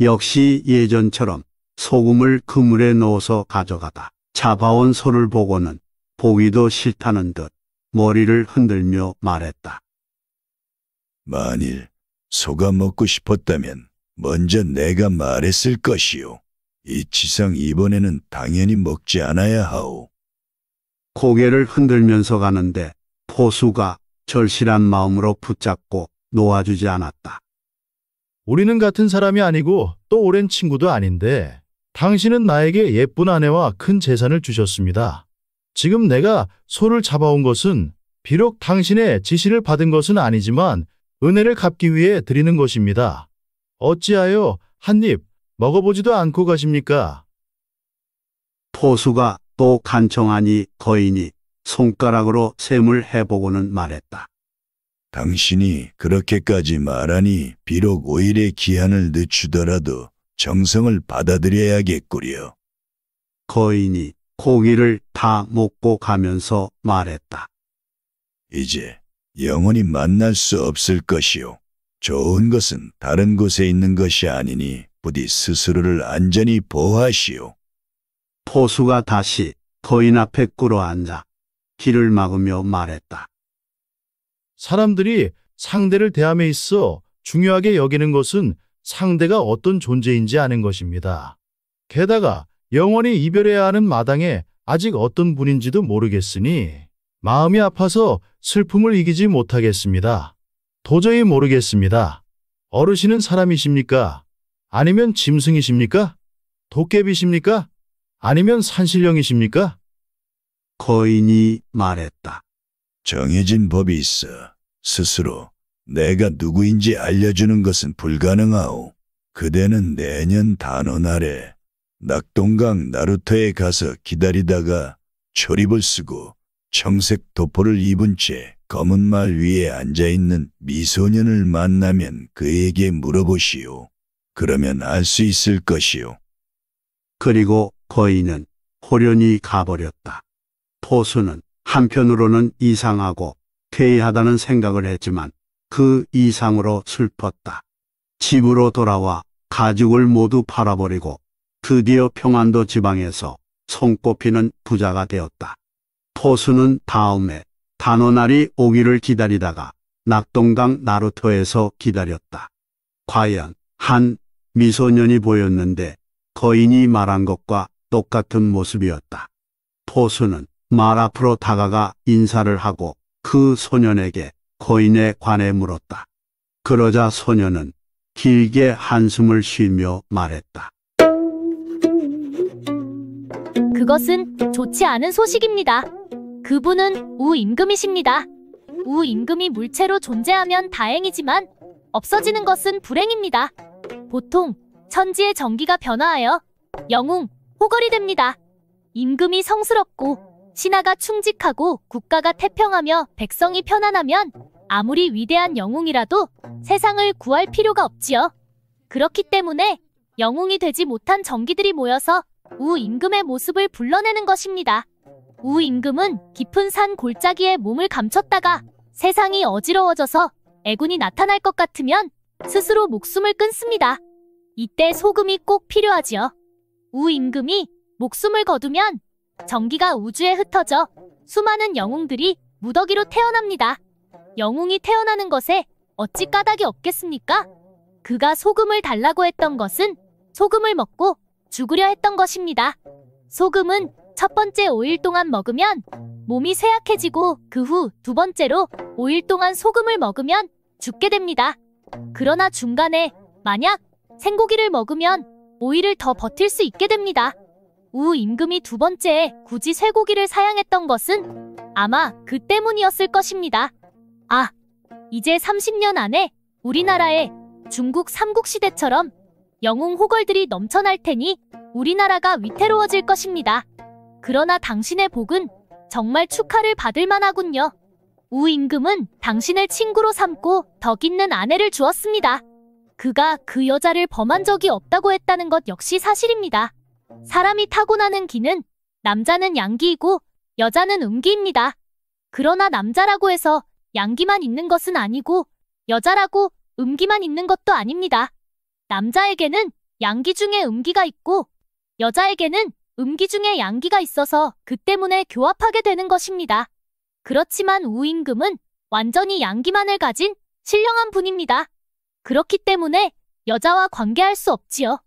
S2: 역시 예전처럼 소금을 그물에 넣어서 가져가다. 잡아온 소를 보고는 보기도 싫다는 듯 머리를 흔들며 말했다.
S6: 만일 소가 먹고 싶었다면 먼저 내가
S2: 말했을 것이요. 이치상 이번에는 당연히 먹지 않아야 하오. 고개를 흔들면서 가는데 포수가 절실한 마음으로 붙잡고 놓아주지 않았다. 우리는 같은 사람이 아니고 또 오랜 친구도 아닌데 당신은 나에게 예쁜 아내와 큰 재산을 주셨습니다. 지금 내가 소를 잡아온 것은 비록 당신의 지시를 받은 것은 아니지만 은혜를 갚기 위해 드리는 것입니다. 어찌하여 한 입 먹어보지도 않고 가십니까? 포수가 또 간청하니 거인이 손가락으로 셈을 해보고는 말했다.
S6: 당신이 그렇게까지 말하니 비록 오일의 기한을 늦추더라도 정성을 받아들여야겠구려. 거인이 고기를 다
S2: 먹고 가면서 말했다. 이제
S6: 영원히 만날 수 없을 것이요. 좋은 것은 다른 곳에 있는 것이 아니니 부디
S2: 스스로를 안전히 보하시오. 포수가 다시 거인 앞에 꿇어 앉아 길을 막으며 말했다. 사람들이 상대를 대함에 있어 중요하게 여기는 것은 상대가 어떤 존재인지 아는 것입니다. 게다가 영원히 이별해야 하는 마당에 아직 어떤 분인지도 모르겠으니 마음이 아파서 슬픔을 이기지 못하겠습니다. 도저히 모르겠습니다. 어르신은 사람이십니까? 아니면 짐승이십니까? 도깨비십니까? 아니면 산신령이십니까? 거인이 말했다.
S6: 정해진 법이 있어. 스스로 내가 누구인지 알려주는 것은 불가능하오. 그대는 내년 단원 아래 낙동강 나루터에 가서 기다리다가 초립을 쓰고 청색 도포를 입은 채 검은 말 위에 앉아있는 미소년을 만나면 그에게 물어보시오. 그러면 알 수
S2: 있을 것이오. 그리고 거인은 호련히 가버렸다. 포수는 한편으로는 이상하고 쾌이하다는 생각을 했지만 그 이상으로 슬펐다. 집으로 돌아와 가죽을 모두 팔아버리고 드디어 평안도 지방에서 손꼽히는 부자가 되었다. 포수는 다음에 단오날이 오기를 기다리다가 낙동강 나루터에서 기다렸다. 과연 한 미소년이 보였는데 거인이 말한 것과 똑같은 모습이었다. 포수는 말 앞으로 다가가 인사를 하고 그 소년에게 거인에 관해 물었다. 그러자 소년은 길게 한숨을 쉬며 말했다.
S3: 그것은 좋지 않은 소식입니다. 그분은 우임금이십니다. 우임금이 물체로 존재하면 다행이지만 없어지는 것은 불행입니다. 보통 천지의 전기가 변화하여 영웅, 호걸이 됩니다. 임금이 성스럽고 신하가 충직하고 국가가 태평하며 백성이 편안하면 아무리 위대한 영웅이라도 세상을 구할 필요가 없지요. 그렇기 때문에 영웅이 되지 못한 전기들이 모여서 우임금의 모습을 불러내는 것입니다. 우임금은 깊은 산 골짜기에 몸을 감췄다가 세상이 어지러워져서 애군이 나타날 것 같으면 스스로 목숨을 끊습니다. 이때 소금이 꼭 필요하지요. 우임금이 목숨을 거두면 전기가 우주에 흩어져 수많은 영웅들이 무더기로 태어납니다. 영웅이 태어나는 것에 어찌 까닭이 없겠습니까? 그가 소금을 달라고 했던 것은 소금을 먹고 죽으려 했던 것입니다. 소금은 첫 번째 5일 동안 먹으면 몸이 쇠약해지고 그 후 두 번째로 5일 동안 소금을 먹으면 죽게 됩니다. 그러나 중간에 만약 생고기를 먹으면 5일을 더 버틸 수 있게 됩니다. 우 임금이 두 번째에 굳이 쇠고기를 사양했던 것은 아마 그 때문이었을 것입니다. 아, 이제 30년 안에 우리나라에 중국 삼국시대처럼 영웅 호걸들이 넘쳐날 테니 우리나라가 위태로워질 것입니다. 그러나 당신의 복은 정말 축하를 받을 만하군요. 우임금은 당신을 친구로 삼고 덕 있는 아내를 주었습니다. 그가 그 여자를 범한 적이 없다고 했다는 것 역시 사실입니다. 사람이 타고나는 기는 남자는 양기이고 여자는 음기입니다. 그러나 남자라고 해서 양기만 있는 것은 아니고 여자라고 음기만 있는 것도 아닙니다. 남자에게는 양기 중에 음기가 있고 여자에게는 음기 중에 양기가 있어서 그 때문에 교합하게 되는 것입니다. 그렇지만 우임금은 완전히 양기만을 가진 신령한 분입니다. 그렇기 때문에 여자와 관계할 수 없지요.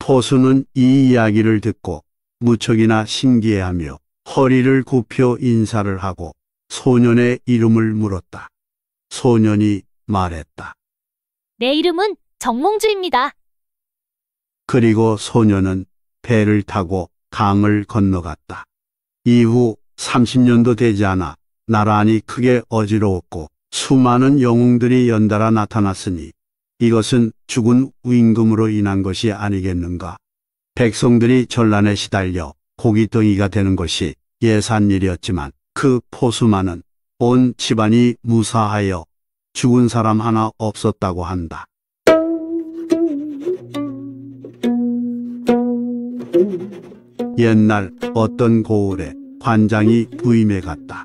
S2: 포수는 이 이야기를 듣고 무척이나 신기해하며 허리를 굽혀 인사를 하고 소년의 이름을 물었다. 소년이 말했다.
S3: 내 이름은 정몽주입니다.
S2: 그리고 소녀는 배를 타고 강을 건너갔다. 이후 30년도 되지 않아 나란히 크게 어지러웠고 수많은 영웅들이 연달아 나타났으니 이것은 죽은 임금으로 인한 것이 아니겠는가. 백성들이 전란에 시달려 고깃덩이가 되는 것이 예산일이었지만 그 포수만은 온 집안이 무사하여 죽은 사람 하나 없었다고 한다. 옛날 어떤 고을에 관장이 부임해 갔다.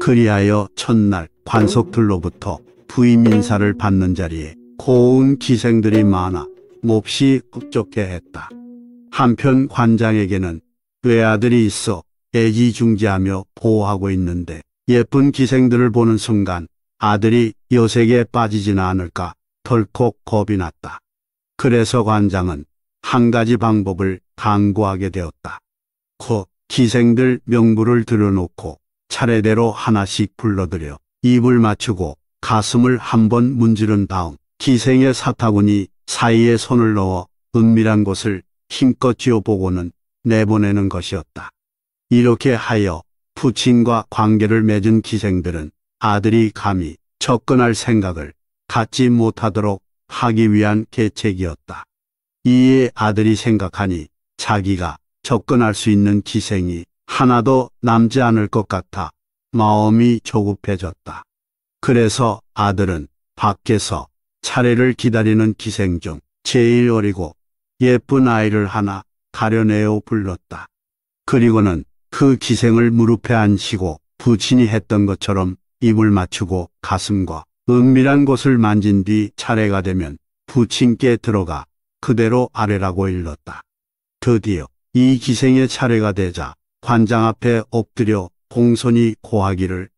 S2: 그리하여 첫날 관속들로부터 부임 인사를 받는 자리에 고운 기생들이 많아 몹시 흡족해 했다. 한편 관장에게는 외아들이 있어 애지중지하며 보호하고 있는데 예쁜 기생들을 보는 순간 아들이 여색에 빠지지는 않을까 덜컥 겁이 났다. 그래서 관장은 한 가지 방법을 강구하게 되었다. 곧 기생들 명부를 들여놓고 차례대로 하나씩 불러들여 입을 맞추고 가슴을 한번 문지른 다음 기생의 사타구니 사이에 손을 넣어 은밀한 곳을 힘껏 지어보고는 내보내는 것이었다. 이렇게 하여 부친과 관계를 맺은 기생들은 아들이 감히 접근할 생각을 갖지 못하도록 하기 위한 계책이었다. 이에 아들이 생각하니 자기가 접근할 수 있는 기생이 하나도 남지 않을 것 같아 마음이 조급해졌다. 그래서 아들은 밖에서 차례를 기다리는 기생 중 제일 어리고 예쁜 아이를 하나 가려내어 불렀다. 그리고는 그 기생을 무릎에 앉히고 부친이 했던 것처럼 입을 맞추고 가슴과 은밀한 곳을 만진 뒤 차례가 되면 부친께 들어가 그대로 아래라고 일렀다. 드디어 이 기생의 차례가 되자 관장 앞에 엎드려 공손히 고하기를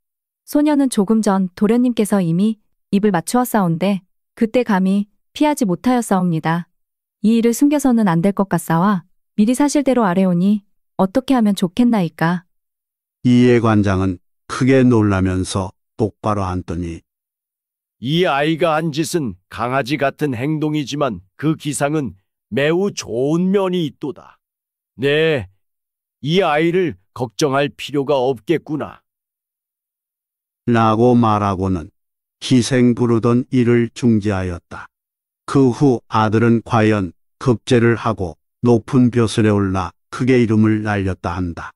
S1: 소녀는 조금 전 도련님께서 이미 입을 맞추어 싸운데 그때 감히 피하지 못하여 싸웁니다. 이 일을 숨겨서는 안 될 것 같사와 미리 사실대로 아래오니 어떻게 하면 좋겠나이까.
S2: 이에 관장은 크게 놀라면서 똑바로 앉더니
S8: 이 아이가 한 짓은 강아지 같은 행동이지만 그 기상은 매우 좋은 면이 있도다. 네, 이 아이를 걱정할 필요가 없겠구나.
S2: 라고 말하고는 희생 부르던 일을 중지하였다. 그 후 아들은 과연 급제를 하고 높은 벼슬에 올라 크게 이름을 날렸다 한다.